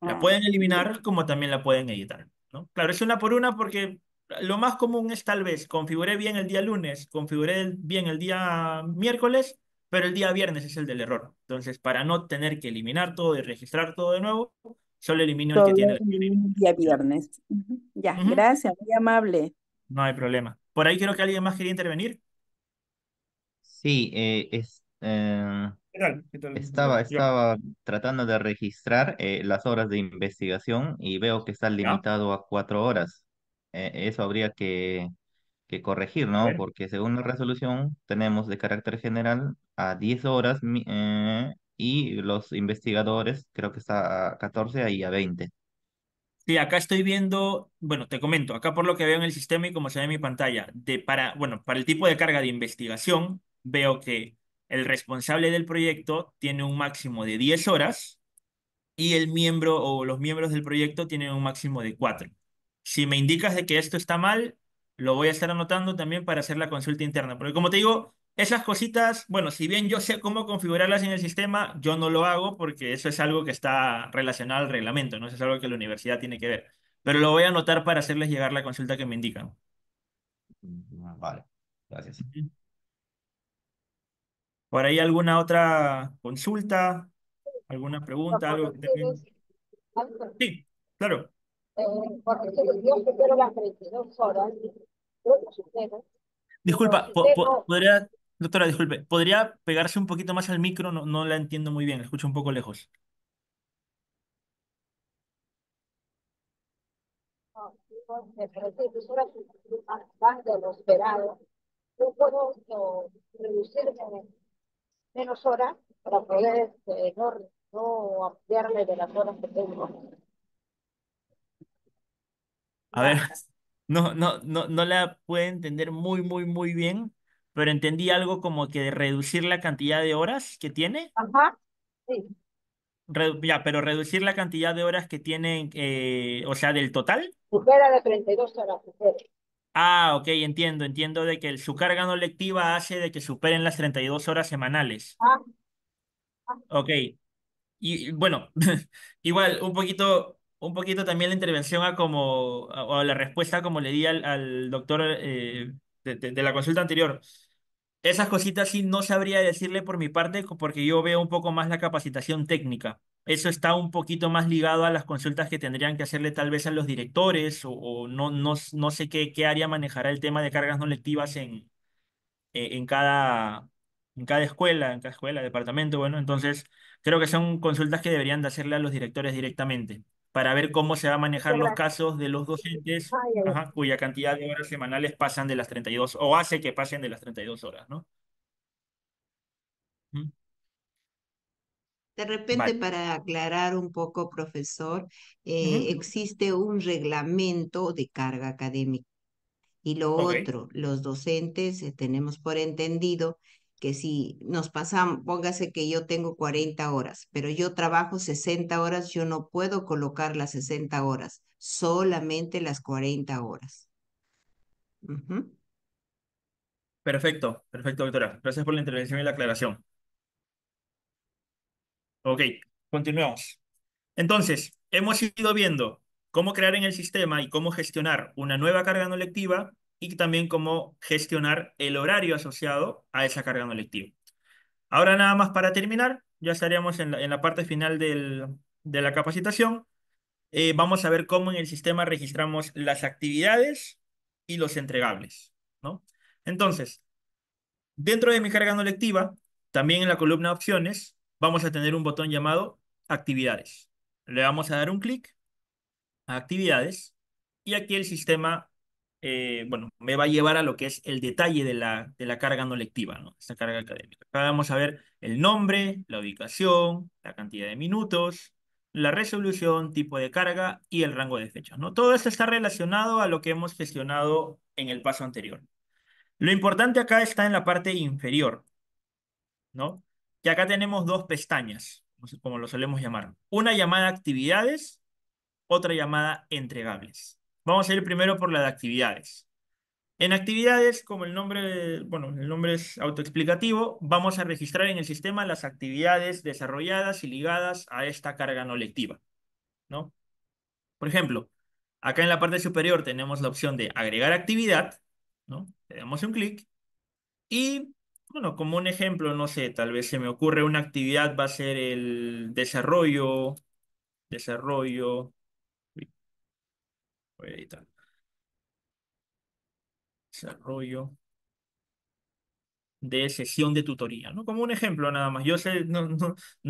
A: La ah. pueden eliminar como también la pueden editar. ¿no? Claro, es una por una porque lo más común es tal vez configuré bien el día lunes, configuré bien el día miércoles, pero el día viernes es el del error. Entonces, para no tener que eliminar todo y registrar todo de nuevo, solo elimino el que tiene
F: el día viernes. Ya, gracias, muy amable.
E: No hay problema.
A: Por ahí creo que alguien más quería intervenir.
E: Sí, eh, es, eh, estaba, estaba tratando de registrar eh, las horas de investigación y veo que está limitado a cuatro horas. Eh, eso habría que, que corregir, ¿no? Porque según la resolución tenemos de carácter general a 10 horas eh, y los investigadores creo que está a 14 y a 20. Sí, acá estoy
A: viendo, bueno, te comento, acá por lo que veo en el sistema y como se ve en mi pantalla, de para, bueno, para el tipo de carga de investigación, veo que el responsable del proyecto tiene un máximo de 10 horas y el miembro o los miembros del proyecto tienen un máximo de 4. Si me indicas de que esto está mal, lo voy a estar anotando también para hacer la consulta interna. Porque como te digo, esas cositas, bueno, si bien yo sé cómo configurarlas en el sistema, yo no lo hago porque eso es algo que está relacionado al reglamento, no es algo que la universidad tiene que ver. Pero lo voy a anotar para hacerles llegar la consulta que me indican. Vale, gracias. ¿Por ahí alguna otra consulta? ¿Alguna pregunta? ¿Algo Sí, claro. Disculpa, podría, doctora, disculpe, ¿podría pegarse un poquito más al micro? No, no la entiendo muy bien, la escucho un poco lejos.
D: No puedo reducirme menos horas para poder este, no, ampliarle de las horas que tengo.
A: A ver, no, no, no, no la puedo entender muy, muy, muy bien, pero entendí algo como que reducir la cantidad de horas que tiene. Ajá, sí. ya, pero reducir la cantidad de horas que tiene, eh, o sea, del total.
D: Supera de 32 horas,
A: Ah, ok, entiendo, entiendo de que su carga no lectiva hace de que superen las 32 horas semanales. Ah. Ok, y bueno, igual un poquito, un poquito también la intervención a como, o la respuesta como le di al, al doctor eh, de la consulta anterior. Esas cositas sí no sabría decirle por mi parte porque yo veo un poco más la capacitación técnica. Eso está un poquito más ligado a las consultas que tendrían que hacerle tal vez a los directores o, no, no, no sé qué, área manejará el tema de cargas no lectivas en, e, en, cada, en cada escuela, en cada escuela, departamento. Bueno, entonces creo que son consultas que deberían de hacerle a los directores directamente para ver cómo se va a manejar los casos de los docentes cuya cantidad de horas semanales pasan de las 32 o hace que pasen de las 32 horas, ¿no?
B: ¿Mm? De repente, para aclarar un poco, profesor, eh, existe un reglamento de carga académica. Y lo otro, los docentes eh, tenemos por entendido que si nos pasamos, póngase que yo tengo 40 horas, pero yo trabajo 60 horas, yo no puedo colocar las 60 horas, solamente las 40 horas.
A: Perfecto, perfecto, doctora. Gracias por la intervención y la aclaración. Ok, continuemos. Entonces, hemos ido viendo cómo crear en el sistema y cómo gestionar una nueva carga no lectiva y también cómo gestionar el horario asociado a esa carga no lectiva. Ahora nada más para terminar, ya estaríamos en la, parte final del, de la capacitación. Eh, vamos a ver cómo en el sistema registramos las actividades y los entregables. ¿no? Entonces, dentro de mi carga no lectiva, también en la columna opciones, vamos a tener un botón llamado actividades. Le vamos a dar un clic a actividades y aquí el sistema, eh, bueno, me va a llevar a lo que es el detalle de la, de la carga no lectiva, ¿no? Esta carga académica. Acá vamos a ver el nombre, la ubicación, la cantidad de minutos, la resolución, tipo de carga y el rango de fecha. ¿no? Todo esto está relacionado a lo que hemos gestionado en el paso anterior. Lo importante acá está en la parte inferior, ¿no? Que acá tenemos dos pestañas, como lo solemos llamar. Una llamada actividades, otra llamada entregables. Vamos a ir primero por la de actividades. En actividades, como el nombre, bueno, el nombre es autoexplicativo, vamos a registrar en el sistema las actividades desarrolladas y ligadas a esta carga no lectiva, ¿no? Por ejemplo, acá en la parte superior tenemos la opción de agregar actividad, ¿no? Le damos un clic y bueno, como un ejemplo, no sé, tal vez se me ocurre una actividad, va a ser el desarrollo, desarrollo, voy a editar, desarrollo de sesión de tutoría, ¿no? Como un ejemplo nada más. Yo sé, no,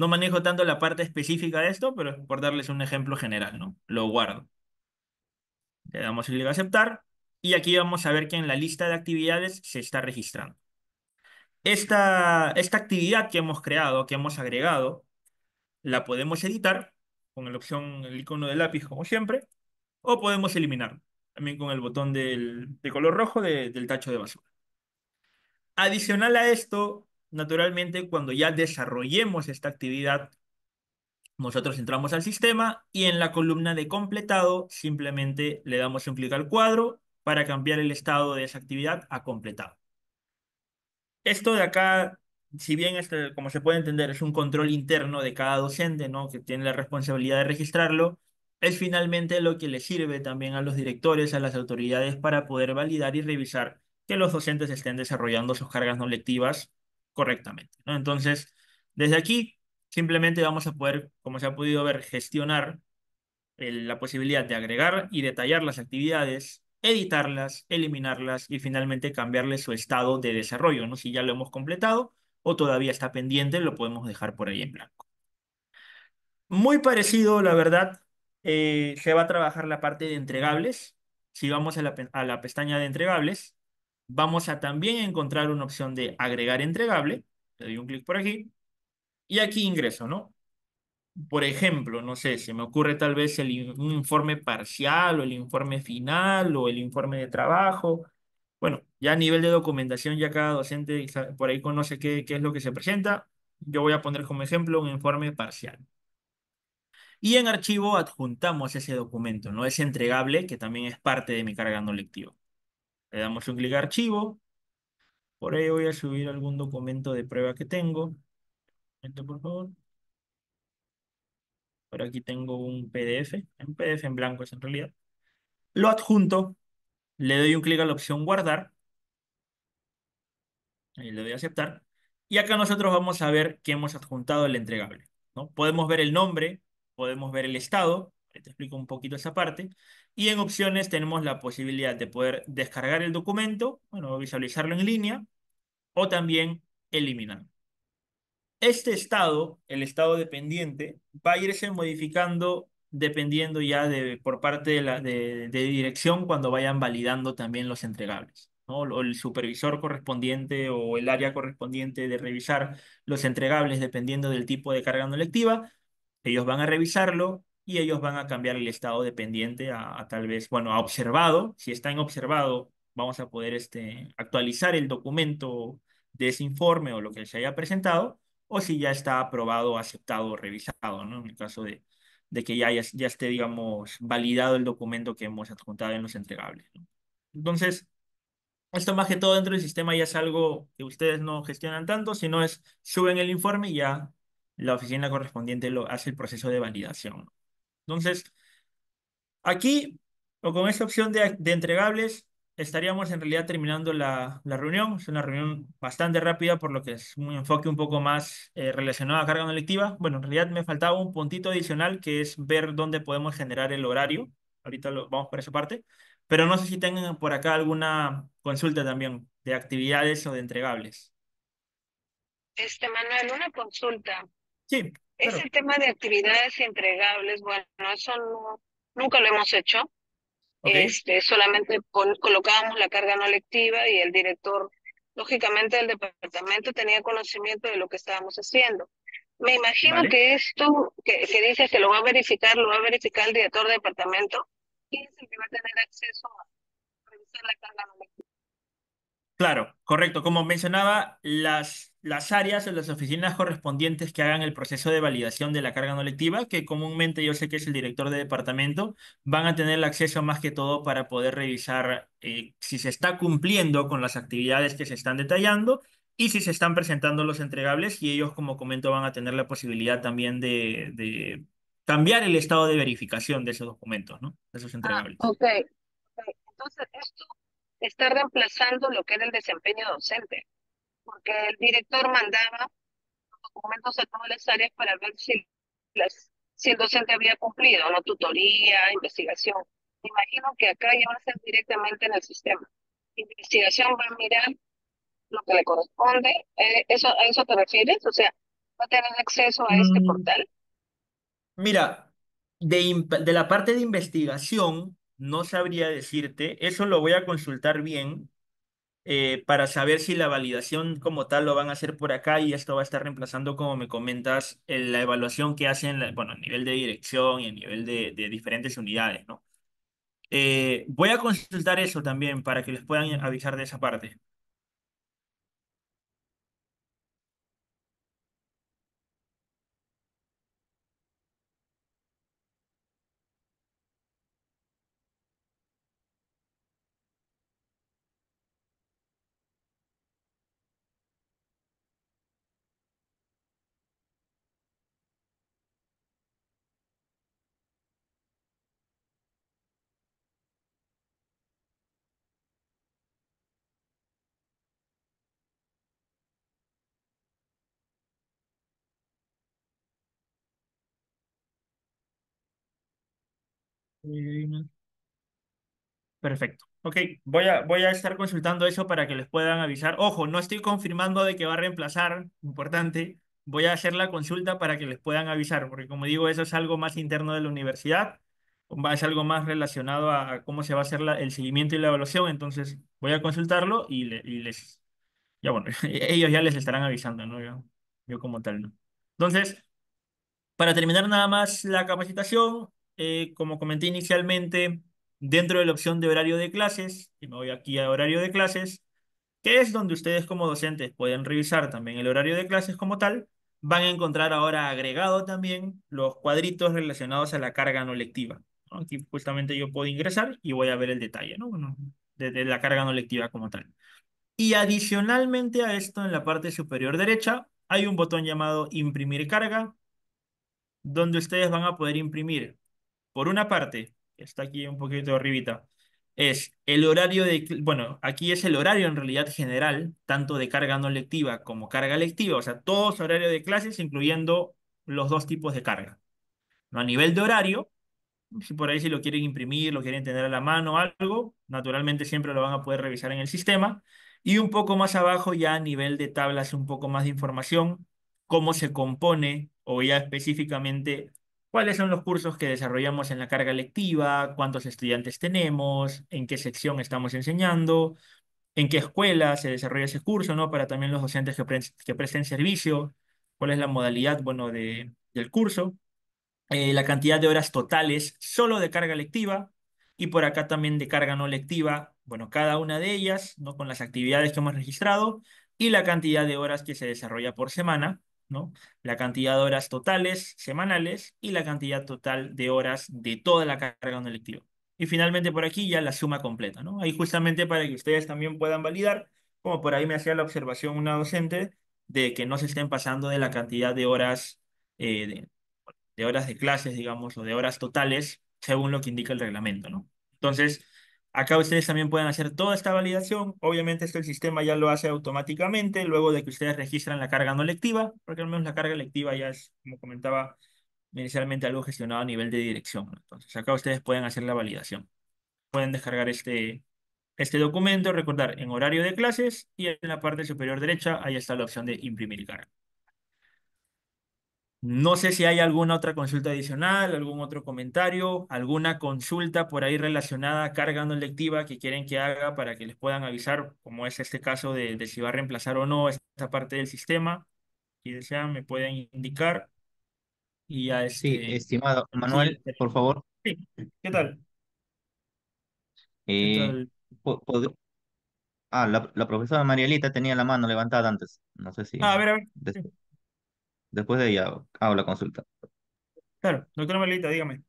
A: manejo tanto la parte específica de esto, pero por darles un ejemplo general, ¿no? Lo guardo. Le damos clic a aceptar y aquí vamos a ver que en la lista de actividades se está registrando. Esta, esta actividad que hemos creado, que hemos agregado, la podemos editar con la opción, el icono de lápiz como siempre, o podemos eliminar también con el botón de color rojo del tacho de basura. Adicional a esto, naturalmente, cuando ya desarrollemos esta actividad, nosotros entramos al sistema y en la columna de completado simplemente le damos un clic al cuadro para cambiar el estado de esa actividad a completado esto de acá, si bien este, como se puede entender, es un control interno de cada docente, ¿no? Que tiene la responsabilidad de registrarlo, es finalmente lo que le sirve también a los directores, a las autoridades para poder validar y revisar que los docentes estén desarrollando sus cargas no lectivas correctamente, Entonces, desde aquí simplemente vamos a poder, como se ha podido ver, gestionar la posibilidad de agregar y detallar las actividades, editarlas, eliminarlas y finalmente cambiarle su estado de desarrollo, ¿no? Si ya lo hemos completado o todavía está pendiente, lo podemos dejar por ahí en blanco. Muy parecido, la verdad, eh, se va a trabajar la parte de entregables. Si vamos a la, a la pestaña de entregables, vamos a también encontrar una opción de agregar entregable. Le doy un clic por aquí. Y aquí ingreso, ¿no? por ejemplo, no sé, se me ocurre tal vez el, un informe parcial o el informe final o el informe de trabajo. Bueno, ya a nivel de documentación, ya cada docente por ahí conoce qué, qué es lo que se presenta. Yo voy a poner como ejemplo un informe parcial. Y en archivo adjuntamos ese documento, no es entregable, que también es parte de mi carga no Le damos un clic a archivo. Por ahí voy a subir algún documento de prueba que tengo. Por favor por aquí tengo un PDF, un PDF en blanco es en realidad. Lo adjunto, le doy un clic a la opción guardar. Y le doy a aceptar. Y acá nosotros vamos a ver que hemos adjuntado el entregable. ¿no? Podemos ver el nombre, podemos ver el estado, te explico un poquito esa parte. Y en opciones tenemos la posibilidad de poder descargar el documento, bueno, visualizarlo en línea o también eliminarlo. Este estado, el estado dependiente, va a irse modificando dependiendo ya de, por parte de, la, de, dirección cuando vayan validando también los entregables. ¿no? el supervisor correspondiente o el área correspondiente de revisar los entregables dependiendo del tipo de carga no lectiva, ellos van a revisarlo, y ellos van a cambiar el estado dependiente a, tal vez, bueno, a observado. Si está en observado, vamos a poder este, actualizar el documento de ese informe o lo que se haya presentado o si ya está aprobado, aceptado, revisado, ¿no? En el caso de, de que ya, ya, esté, digamos, validado el documento que hemos adjuntado en los entregables. Entonces, esto más que todo dentro del sistema ya es algo que ustedes no gestionan tanto, sino es suben el informe y ya la oficina correspondiente lo hace el proceso de validación. Entonces, aquí o con esta opción de entregables, estaríamos en realidad terminando la, la, reunión. Es una reunión bastante rápida, por lo que es un enfoque un poco más eh, relacionado a carga no lectiva. Bueno, en realidad me faltaba un puntito adicional que es ver dónde podemos generar el horario. Ahorita lo, vamos por esa parte. Pero no sé si tengan por acá alguna consulta también de actividades o de entregables.
D: Este, Manuel, una consulta. Sí. Ese tema de actividades y entregables, bueno, eso nunca lo hemos hecho. Este, solamente colocábamos la carga no lectiva y el director, lógicamente del departamento, tenía conocimiento de lo que estábamos haciendo. Me imagino que esto que, que dices que lo va a verificar, lo va a verificar el director de departamento, ¿quién es el que va a tener acceso a revisar la carga no lectiva?
A: Claro, correcto. Como mencionaba, las las áreas o las oficinas correspondientes que hagan el proceso de validación de la carga no lectiva, que comúnmente yo sé que es el director de departamento, van a tener el acceso más que todo para poder revisar eh, si se está cumpliendo con las actividades que se están detallando y si se están presentando los entregables y ellos, como comento, van a tener la posibilidad también de, de cambiar el estado de verificación de esos documentos, ¿no? De esos ah, entregables.
D: okay. ok. Entonces, esto está reemplazando lo que era el desempeño docente porque el director mandaba documentos a todas las áreas para ver si, el docente había cumplido, ¿no? Tutoría, investigación. Me imagino que acá ya va a ser directamente en el sistema. Investigación va a mirar lo que le corresponde. Eh, eso, ¿A eso te refieres? O sea, va a tener acceso a este mm. portal.
A: Mira, de, de la parte de investigación, no sabría decirte, eso lo voy a consultar bien, eh, para saber si la validación como tal lo van a hacer por acá y esto va a estar reemplazando, como me comentas, la evaluación que hacen, bueno, a nivel de dirección y a nivel de, diferentes unidades, ¿no? Eh, voy a consultar eso también para que les puedan avisar de esa parte. Perfecto. Ok, voy a, voy a estar consultando eso para que les puedan avisar. Ojo, no estoy confirmando de que va a reemplazar, importante. Voy a hacer la consulta para que les puedan avisar, porque como digo, eso es algo más interno de la universidad, es algo más relacionado a cómo se va a hacer el seguimiento y la evaluación. Entonces, voy a consultarlo y, les, ya bueno, e-, ellos ya les estarán avisando, ¿no? Yo, yo como tal, ¿no? Entonces, para terminar nada más la capacitación, eh, como comenté inicialmente, dentro de la opción de horario de clases, y me voy aquí a horario de clases, que es donde ustedes como docentes pueden revisar también el horario de clases como tal, van a encontrar ahora agregado también los cuadritos relacionados a la carga no lectiva. Aquí justamente yo puedo ingresar y voy a ver el detalle, ¿no? de la carga no lectiva como tal. Y adicionalmente a esto, en la parte superior derecha, hay un botón llamado imprimir carga, donde ustedes van a poder imprimir por una parte, está aquí un poquito arribita, es el horario de, bueno, aquí es el horario en realidad general, tanto de carga no lectiva como carga lectiva, o sea, todos horarios de clases, incluyendo los dos tipos de carga. ¿No? A nivel de horario, si por ahí si lo quieren imprimir, lo quieren tener a la mano o algo, naturalmente siempre lo van a poder revisar en el sistema. Y un poco más abajo, ya a nivel de tablas, un poco más de información, cómo se compone o ya específicamente cuáles son los cursos que desarrollamos en la carga lectiva, cuántos estudiantes tenemos, en qué sección estamos enseñando, en qué escuela se desarrolla ese curso, ¿no? Para también los docentes que, presten servicio, cuál es la modalidad, bueno, de, del curso, eh, la cantidad de horas totales solo de carga lectiva y por acá también de carga no lectiva, bueno, cada una de ellas, ¿no? Con las actividades que hemos registrado y la cantidad de horas que se desarrolla por semana la cantidad de horas totales semanales y la cantidad total de horas de toda la carga un electivo. Y finalmente por aquí ya la suma completa, ¿no? Ahí justamente para que ustedes también puedan validar, como por ahí me hacía la observación una docente, de que no se estén pasando de la cantidad de horas, eh, de, horas de clases, digamos, o de horas totales, según lo que indica el reglamento, ¿no? Entonces, Acá ustedes también pueden hacer toda esta validación. Obviamente esto el sistema ya lo hace automáticamente luego de que ustedes registran la carga no lectiva, porque al menos la carga lectiva ya es, como comentaba inicialmente, algo gestionado a nivel de dirección. Entonces acá ustedes pueden hacer la validación. Pueden descargar este, este documento, recordar, en horario de clases y en la parte superior derecha, ahí está la opción de imprimir carga. No sé si hay alguna otra consulta adicional, algún otro comentario, alguna consulta por ahí relacionada a carga no lectiva que quieren que haga para que les puedan avisar, como es este caso de, si va a reemplazar o no esta parte del sistema. Si desean, me pueden indicar.
E: Y ya Sí, este, estimado Manuel, por favor. Sí, ¿qué tal? Eh, ah, la, profesora Marielita tenía la mano levantada antes. No sé si. Ah, a ver, a ver. Después de hago la consulta.
A: Claro, doctora Melita, dígame.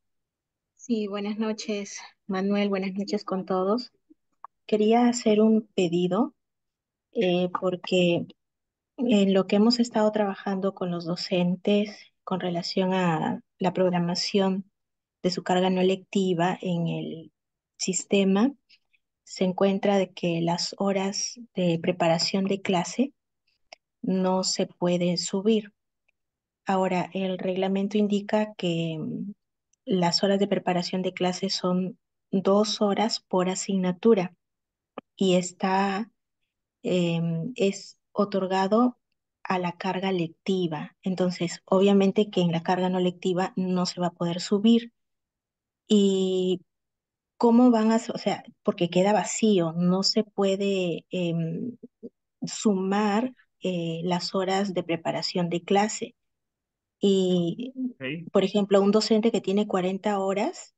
F: Sí, buenas noches, Manuel, buenas noches con todos. Quería hacer un pedido eh, porque en lo que hemos estado trabajando con los docentes con relación a la programación de su carga no lectiva en el sistema, se encuentra de que las horas de preparación de clase no se pueden subir. Ahora, el reglamento indica que mm, las horas de preparación de clase son dos horas por asignatura y está, em, es otorgado a la carga lectiva. Entonces, obviamente que en la carga no lectiva no se va a poder subir. Y cómo van a, o sea, porque queda vacío, no se puede em, sumar eh, las horas de preparación de clase. Y, por ejemplo, un docente que tiene 40 horas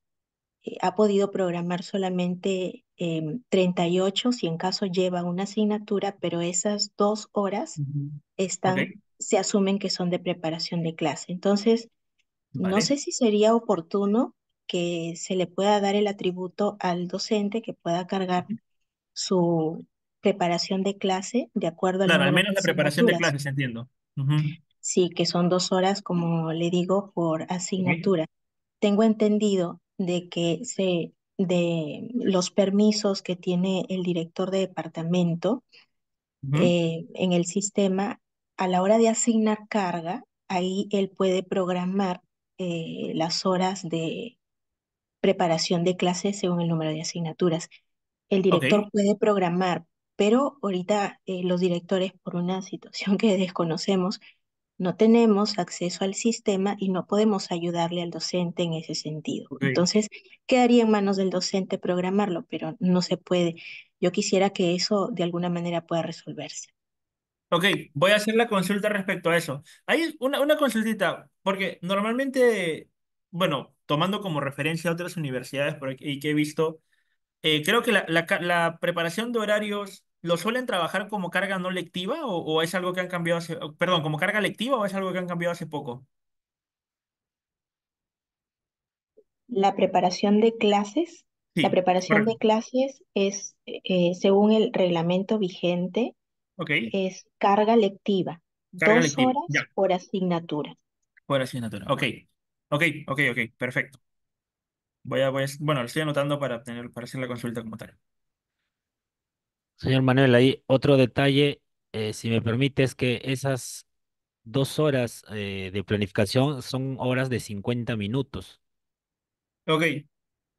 F: eh, ha podido programar solamente eh, em, 38 si en caso lleva una asignatura, pero esas dos horas están, se asumen que son de preparación de clase. Entonces, no sé si sería oportuno que se le pueda dar el atributo al docente que pueda cargar su preparación de clase de acuerdo a claro, al menos la preparación de clase
A: entiendo. entiende
F: Sí, que son dos horas, como le digo, por asignatura. Tengo entendido de que se, de los permisos que tiene el director de departamento eh, en el sistema, a la hora de asignar carga, ahí él puede programar eh, las horas de preparación de clases según el número de asignaturas. El director puede programar, pero ahorita eh, los directores, por una situación que desconocemos, no tenemos acceso al sistema y no podemos ayudarle al docente en ese sentido. Entonces, quedaría en manos del docente programarlo, pero no se puede. Yo quisiera que eso de alguna manera pueda resolverse.
A: Ok, voy a hacer la consulta respecto a eso. Hay una, una consultita, porque normalmente, bueno, tomando como referencia a otras universidades por que he visto, eh, creo que la, la preparación de horarios ¿Lo suelen trabajar como carga no lectiva o, es algo que han cambiado hace, perdón, como carga lectiva o es algo que han cambiado hace poco?
F: La preparación de clases, la preparación de clases es, eh, según el reglamento vigente, es carga lectiva, dos horas por asignatura.
A: Por asignatura, ok, ok, ok, ok, perfecto. Voy a, voy bueno, lo estoy anotando para, tener, para hacer la consulta como tal. Señor Manuel, ahí otro detalle, eh, si me permite, es que esas dos horas eh, de planificación son horas de 50 minutos. Ok.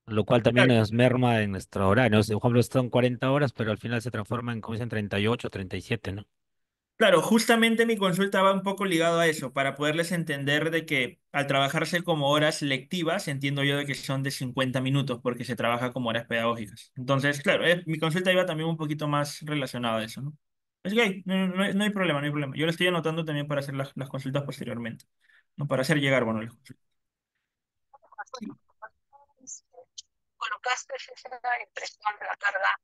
A: Lo cual también nos merma en nuestro horario. Por ejemplo, son 40 horas, pero al final se transforma en, como dicen, 38, 37, ¿no? Claro, justamente mi consulta va un poco ligado a eso, para poderles entender de que al trabajarse como horas lectivas, entiendo yo de que son de 50 minutos porque se trabaja como horas pedagógicas. Entonces, claro, eh, mi consulta iba también un poquito más relacionada a eso, ¿no? Es que no, hay problema, no hay problema. Yo lo estoy anotando también para hacer las, consultas posteriormente, ¿no? Para hacer llegar, bueno, las consultas.
D: Colocaste esa impresión la carga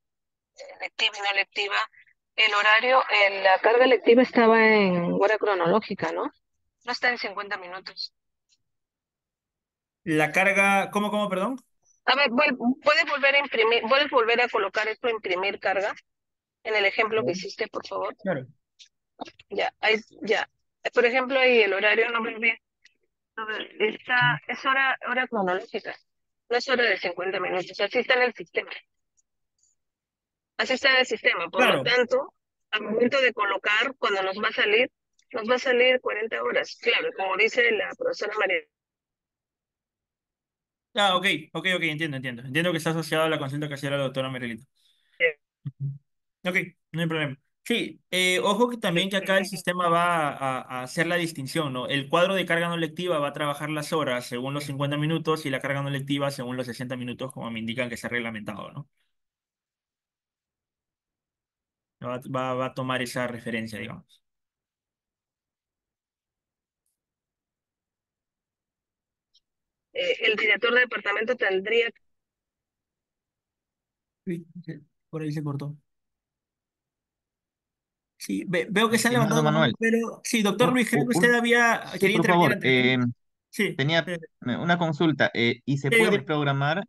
D: eh, lectiva y no lectiva el horario, en la carga lectiva estaba en hora cronológica, ¿no? No está en 50 minutos.
A: La carga, ¿cómo, cómo, perdón?
D: A ver, ¿puedes volver a imprimir, puedes volver a colocar esto imprimir carga en el ejemplo que hiciste, por favor? Claro. Ya, ahí, ya. Por ejemplo, ahí el horario no me ver, Está, es hora, hora cronológica, no es hora de 50 minutos, así está en el sistema. Así está el sistema. Por lo tanto, al momento de colocar, cuando nos va a salir, nos va a salir 40 horas. Claro, como dice la profesora María.
A: Ah, ok, ok, ok, entiendo, entiendo. Entiendo que está asociado a la consulta que hacía la doctora Merelita. Ok, no hay problema. Sí, eh, ojo que también que acá el sistema va a, hacer la distinción, ¿no? El cuadro de carga no lectiva va a trabajar las horas según los 50 minutos y la carga no lectiva según los 60 minutos, como me indican que se ha reglamentado, ¿no? Va, a tomar esa referencia, digamos.
D: Eh, el director de departamento tendría...
A: Sí, por ahí se cortó. Sí,
E: veo que se ha levantado
A: Pero sí, doctor oh, Luis, creo oh, que usted oh, había por favor, eh,
E: tenía eh, una consulta. ¿y se puede programar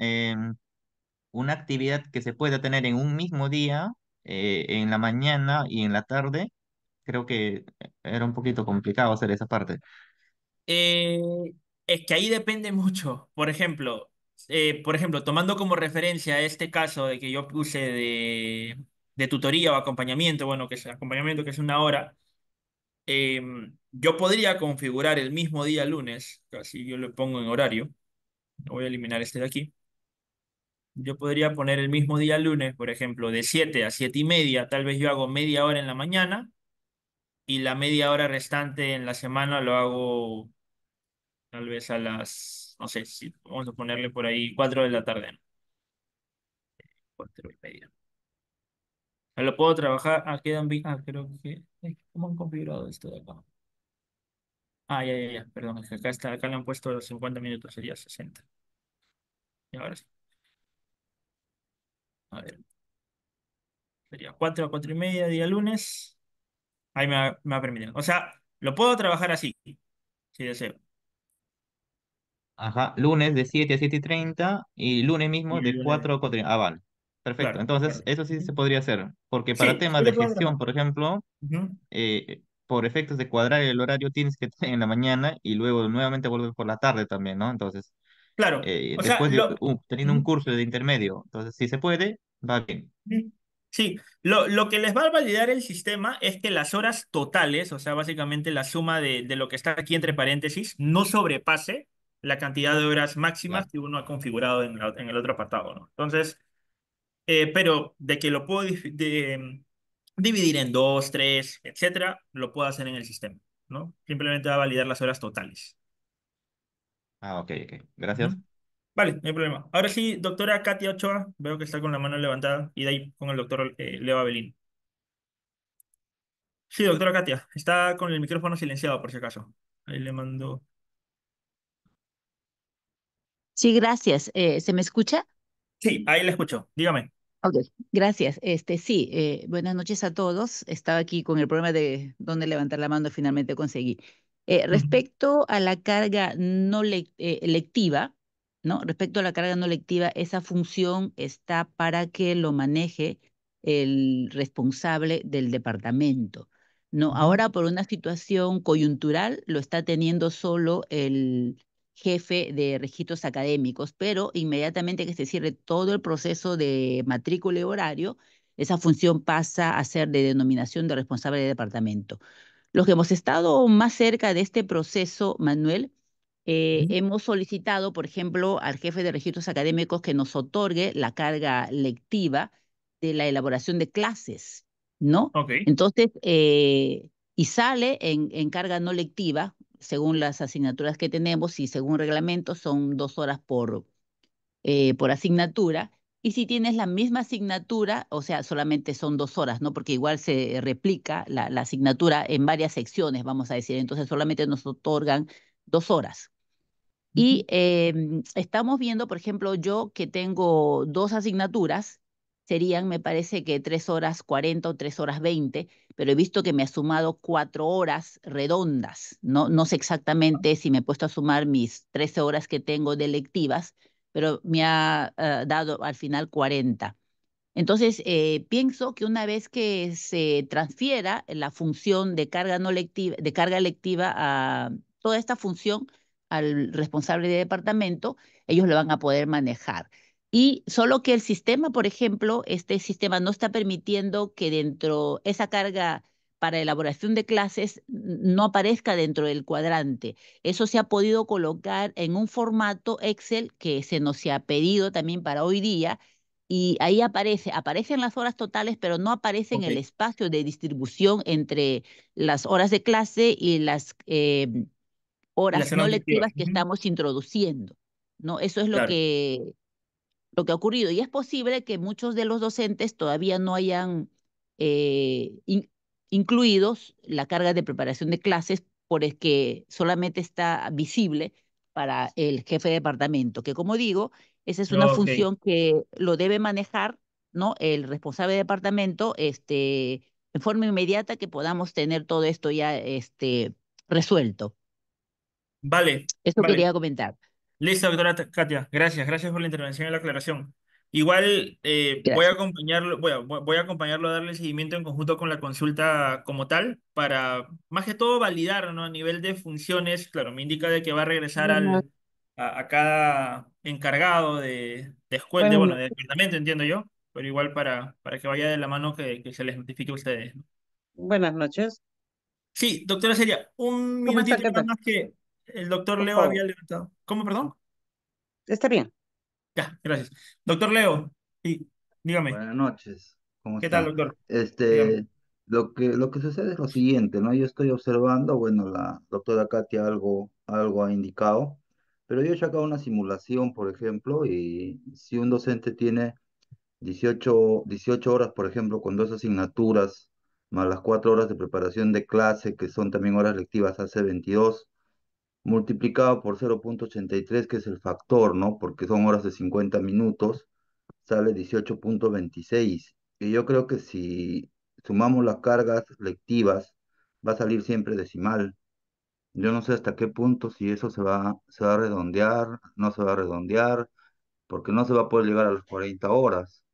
E: una actividad que se pueda tener en un mismo día eh, en la mañana y en la tarde, creo que era un poquito complicado hacer esa parte. Eh,
A: es que ahí depende mucho. Por ejemplo, eh, por ejemplo, tomando como referencia este caso de que yo puse de, de tutoría o acompañamiento, bueno, que es acompañamiento que es una hora, em, yo podría configurar el mismo día lunes, casi yo lo pongo en horario, voy a eliminar este de aquí, yo podría poner el mismo día lunes, por ejemplo, de 7 a 7 y media, tal vez yo hago media hora en la mañana y la media hora restante en la semana lo hago tal vez a las, no sé, si vamos a ponerle por ahí 4 de la tarde. 4 y media. Lo puedo trabajar. Ah, quedan Ah, creo que. ¿Cómo han configurado esto de acá? Ah, ya, ya, ya. Perdón, acá está. Acá le han puesto los 50 minutos, sería 60. Y ahora sí. A ver. Sería 4 a 4 y media, día lunes. Ahí me va, a permitir. O sea, lo puedo trabajar así, si deseo.
E: Ajá, lunes de 7 a 7 y 30 y lunes mismo de 4 a 4. y Ah, vale. Perfecto. Entonces, eso sí se podría hacer. Porque para temas de gestión, por ejemplo, eh, por efectos de cuadrar el horario, tienes que en la mañana y luego nuevamente volver por la tarde también, ¿no? Entonces, Claro. Eh, teniendo un curso de intermedio. Entonces, si se puede, va bien. Sí, lo, que les va a validar el sistema es que las
A: horas totales, o sea, básicamente la suma de, lo que está aquí entre paréntesis, no sobrepase la cantidad de horas máximas que uno ha configurado en, en el otro apartado, Entonces, eh, pero de que lo puedo em, dividir en dos, tres, etcétera, lo puedo hacer en el sistema, ¿no? Simplemente va a validar las horas totales.
E: Ah, ok, ok. Gracias.
A: Vale, no hay problema. Ahora sí, doctora Katia Ochoa, veo que está con la mano levantada y de ahí con el doctor eh, Leo Abelín. Sí, doctora Katia, está con el micrófono silenciado por si acaso. Ahí le mando.
B: Sí, gracias. Eh, ¿se me escucha? Sí, ahí le
A: escucho. Dígame.
B: Ok, gracias. Este, sí, eh, buenas noches a todos. Estaba aquí con el problema de dónde levantar la mano, finalmente conseguí. Eh, respecto a la carga no eh, lectiva, ¿no? Respecto a la carga no lectiva, esa función está para que lo maneje el responsable del departamento. No, ahora por una situación coyuntural lo está teniendo solo el jefe de registros académicos, pero inmediatamente que se cierre todo el proceso de matrícula y horario, esa función pasa a ser de denominación de responsable de departamento. Los que hemos estado más cerca de este proceso, Manuel, eh, hemos solicitado, por ejemplo, al jefe de registros académicos que nos otorgue la carga lectiva de la elaboración de clases, ¿no? Entonces, eh, y sale en, carga no lectiva, según las asignaturas que tenemos y según reglamento, son dos horas por, eh, por asignatura. Y si tienes la misma asignatura, o sea, solamente son dos horas, ¿no? Porque igual se replica la, asignatura en varias secciones, vamos a decir. Entonces solamente nos otorgan dos horas. Y em, estamos viendo, por ejemplo, yo que tengo dos asignaturas, serían, me parece que tres horas cuarenta o tres horas veinte, pero he visto que me ha sumado cuatro horas redondas. No, no sé exactamente si me he puesto a sumar mis trece horas que tengo de lectivas, pero me ha eh, dado al final 40. Entonces, eh, pienso que una vez que se transfiera la función de carga, no lectiva, de carga electiva a toda esta función al responsable de departamento, ellos lo van a poder manejar. Y solo que el sistema, por ejemplo, este sistema no está permitiendo que dentro esa carga para elaboración de clases no aparezca dentro del cuadrante. Eso se ha podido colocar en un formato Excel que se nos ha pedido también para hoy día y ahí aparece, aparecen las horas totales, pero no aparece en el espacio de distribución entre las horas de clase y las em, horas no lectivas que estamos introduciendo. ¿no? Eso es lo, que, lo que ha ocurrido. Y es posible que muchos de los docentes todavía no hayan eh, incluidos la carga de preparación de clases, por el que solamente está visible para el jefe de departamento, que como digo, esa es una función que lo debe manejar ¿no? el responsable de departamento este, en forma inmediata que podamos tener todo esto ya este, resuelto. Vale. Esto quería comentar.
A: Listo, doctora Katia. Gracias, gracias por la intervención y la aclaración. Igual eh, voy a acompañarlo, voy a, voy a acompañarlo a darle seguimiento en conjunto con la consulta como tal, para más que todo validar, ¿no? A nivel de funciones, claro, me indica de que va a regresar al, a, cada encargado de, de escuela, bueno. De, departamento, entiendo yo, pero igual para, para que vaya de la mano que, se les notifique a ustedes. Buenas noches. Sí, doctora Seria, un minutito más que el doctor Leo había levantado. ¿Cómo, perdón? Está bien. Ya, gracias. Doctor Leo, dígame. Buenas noches.
C: ¿Qué tal, doctor? Este, lo que, lo que sucede es lo siguiente, ¿no? Yo estoy observando, bueno, la doctora Katia algo, algo ha indicado, pero yo he sacado una simulación, por ejemplo, y si un docente tiene 18, 18 horas, por ejemplo, con dos asignaturas, más las cuatro horas de preparación de clase, que son también horas lectivas, hace 22, multiplicado por 0.83, que es el factor, ¿no? Porque son horas de 50 minutos, sale 18.26. Y yo creo que si sumamos las cargas lectivas, va a salir siempre decimal. Yo no sé hasta qué punto si eso se va, se va a redondear, no se va a redondear, porque no se va a poder llegar a las 40 horas,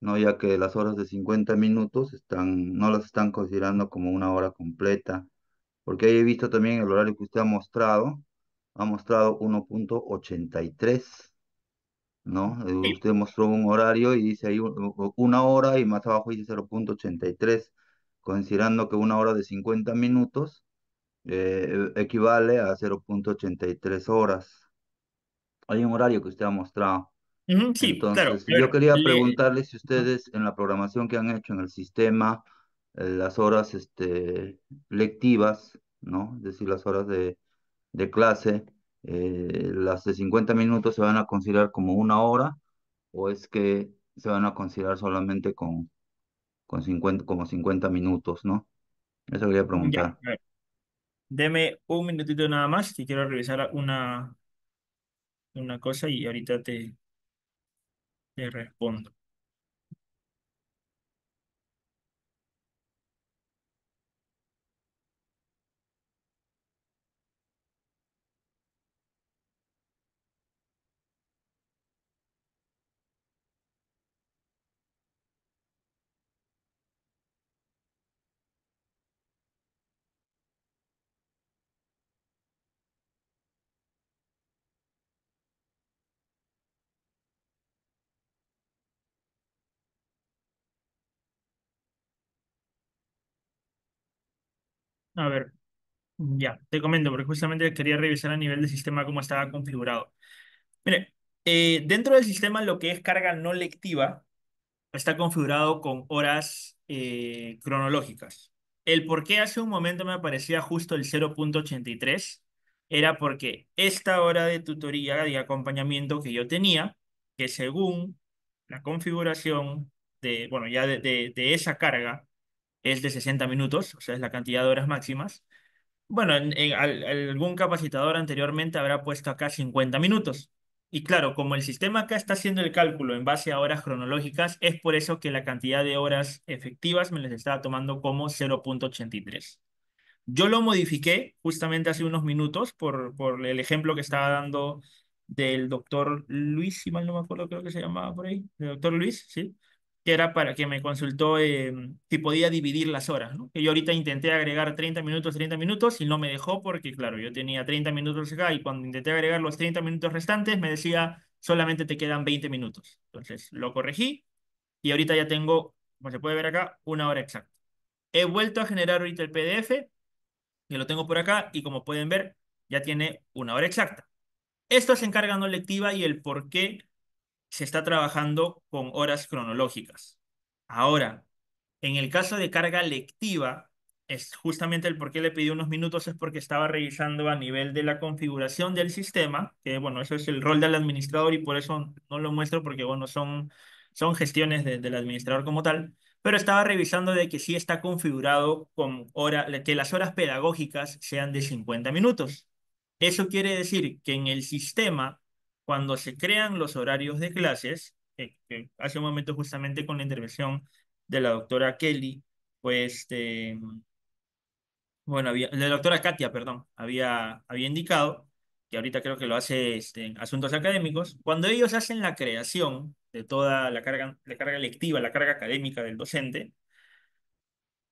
C: ¿no? Ya que las horas de 50 minutos están, no las están considerando como una hora completa porque ahí he visto también el horario que usted ha mostrado, ha mostrado 1.83, ¿no? Eh, usted mostró un horario y dice ahí una hora y más abajo dice 0.83, considerando que una hora de 50 minutos eh, equivale a 0.83 horas. Hay un horario que usted ha mostrado. sí, Entonces, yo quería preguntarle si ustedes en la programación que han hecho en el sistema las horas este, lectivas, ¿no? Es decir, las horas de, clase, eh, las de 50 minutos se van a considerar como una hora o es que se van a considerar solamente con, con 50, como 50 minutos, ¿no? Eso quería preguntar.
A: Deme un minutito nada más que quiero revisar una, una cosa y ahorita te, te respondo. A ver, ya, te comento, porque justamente quería revisar a nivel del sistema cómo estaba configurado. Mire, eh, dentro del sistema lo que es carga no lectiva está configurado con horas eh, cronológicas. El por qué hace un momento me aparecía justo el 0.83 era porque esta hora de tutoría y acompañamiento que yo tenía, que según la configuración de, bueno, ya de, de esa carga, es de 60 minutos, o sea, es la cantidad de horas máximas. Bueno, algún capacitador anteriormente habrá puesto acá 50 minutos. Y claro, como el sistema acá está haciendo el cálculo en base a horas cronológicas, es por eso que la cantidad de horas efectivas me les estaba tomando como 0.83. Yo lo modifiqué justamente hace unos minutos por, por el ejemplo que estaba dando del doctor Luis, si mal no me acuerdo, creo que se llamaba por ahí, el doctor Luis, ¿sí? que era para que me consultó em, si podía dividir las horas, ¿no? Que yo ahorita intenté agregar 30 minutos, 30 minutos y no me dejó porque, claro, yo tenía 30 minutos acá y cuando intenté agregar los 30 minutos restantes me decía solamente te quedan 20 minutos. Entonces lo corregí y ahorita ya tengo, como se puede ver acá, una hora exacta. He vuelto a generar ahorita el PDF que lo tengo por acá y como pueden ver ya tiene una hora exacta. Esto se encarga no lectiva y el por qué se está trabajando con horas cronológicas. Ahora, en el caso de carga lectiva, es justamente el por qué le pidió unos minutos es porque estaba revisando a nivel de la configuración del sistema, que bueno, eso es el rol del administrador y por eso no lo muestro porque bueno, son, son gestiones del administrador como tal, pero estaba revisando de que sí está configurado con hora, que las horas pedagógicas sean de 50 minutos. Eso quiere decir que en el sistema cuando se crean los horarios de clases, hace un momento justamente con la intervención de la doctora Kelly, pues, este, bueno, la doctora Katia, perdón, había, había indicado, que ahorita creo que lo hace este, en asuntos académicos, cuando ellos hacen la creación de toda la carga, la carga lectiva, la carga académica del docente,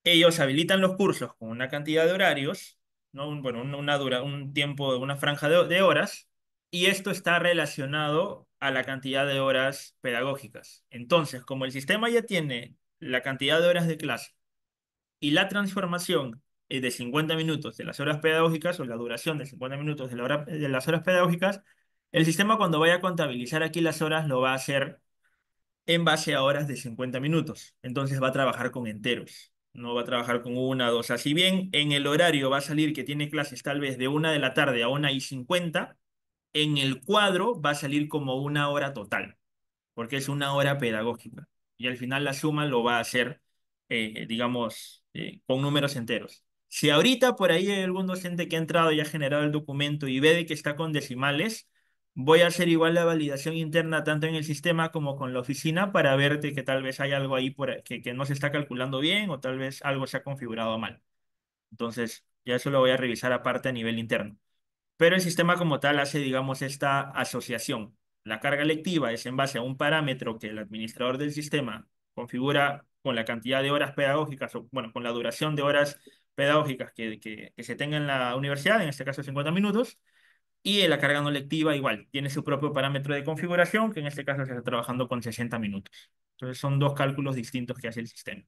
A: ellos habilitan los cursos con una cantidad de horarios, ¿no? bueno, una dura, un tiempo, una franja de horas, y esto está relacionado a la cantidad de horas pedagógicas. Entonces, como el sistema ya tiene la cantidad de horas de clase y la transformación eh, de 50 minutos de las horas pedagógicas o la duración de 50 minutos de, la de las horas pedagógicas, el sistema cuando vaya a contabilizar aquí las horas lo va a hacer en base a horas de 50 minutos. Entonces va a trabajar con enteros. No va a trabajar con una, dos. O si bien en el horario va a salir que tiene clases tal vez de una de la tarde a una y cincuenta en el cuadro va a salir como una hora total, porque es una hora pedagógica. Y al final la suma lo va a hacer, eh, digamos, eh, con números enteros. Si ahorita por ahí hay algún docente que ha entrado y ha generado el documento y ve de que está con decimales, voy a hacer igual la validación interna tanto en el sistema como con la oficina para verte que tal vez hay algo ahí por, que no se está calculando bien o tal vez algo se ha configurado mal. Entonces, ya eso lo voy a revisar aparte a nivel interno. Pero el sistema como tal hace, digamos, esta asociación. La carga lectiva es en base a un parámetro que el administrador del sistema configura con la cantidad de horas pedagógicas, o bueno, con la duración de horas pedagógicas que, se tenga en la universidad, en este caso 50 minutos, y la carga no lectiva igual, tiene su propio parámetro de configuración, que en este caso se está trabajando con 60 minutos. Entonces son dos cálculos distintos que hace el sistema.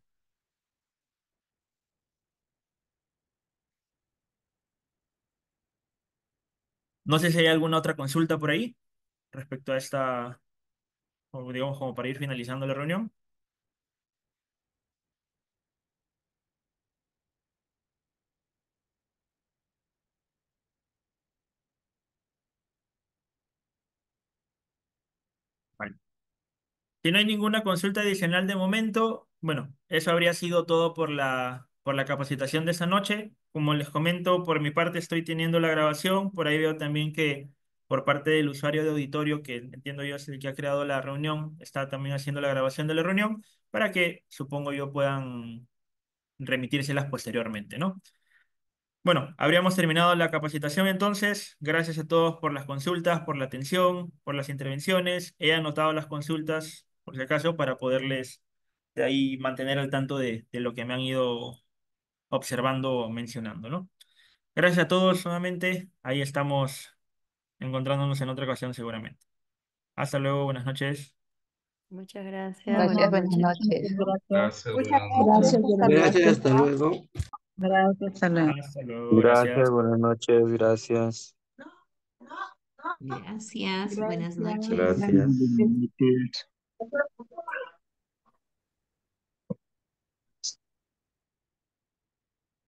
A: No sé si hay alguna otra consulta por ahí respecto a esta, digamos, como para ir finalizando la reunión. Si no hay ninguna consulta adicional de momento, bueno, eso habría sido todo por la, por la capacitación de esta noche. Como les comento, por mi parte estoy teniendo la grabación, por ahí veo también que por parte del usuario de auditorio, que entiendo yo es el que ha creado la reunión, está también haciendo la grabación de la reunión para que, supongo yo, puedan remitírselas posteriormente, ¿no? Bueno, habríamos terminado la capacitación entonces. Gracias a todos por las consultas, por la atención, por las intervenciones. He anotado las consultas, por si acaso, para poderles de ahí mantener al tanto de, de lo que me han ido observando, mencionando, ¿no? Gracias a todos nuevamente. Ahí estamos encontrándonos en otra ocasión seguramente. Hasta luego, buenas noches.
F: Muchas gracias. Gracias,
C: buenas noches. Gracias, hasta luego.
D: Gracias, hasta luego gracias, buenas noches, gracias.
F: Gracias, buenas noches. Gracias.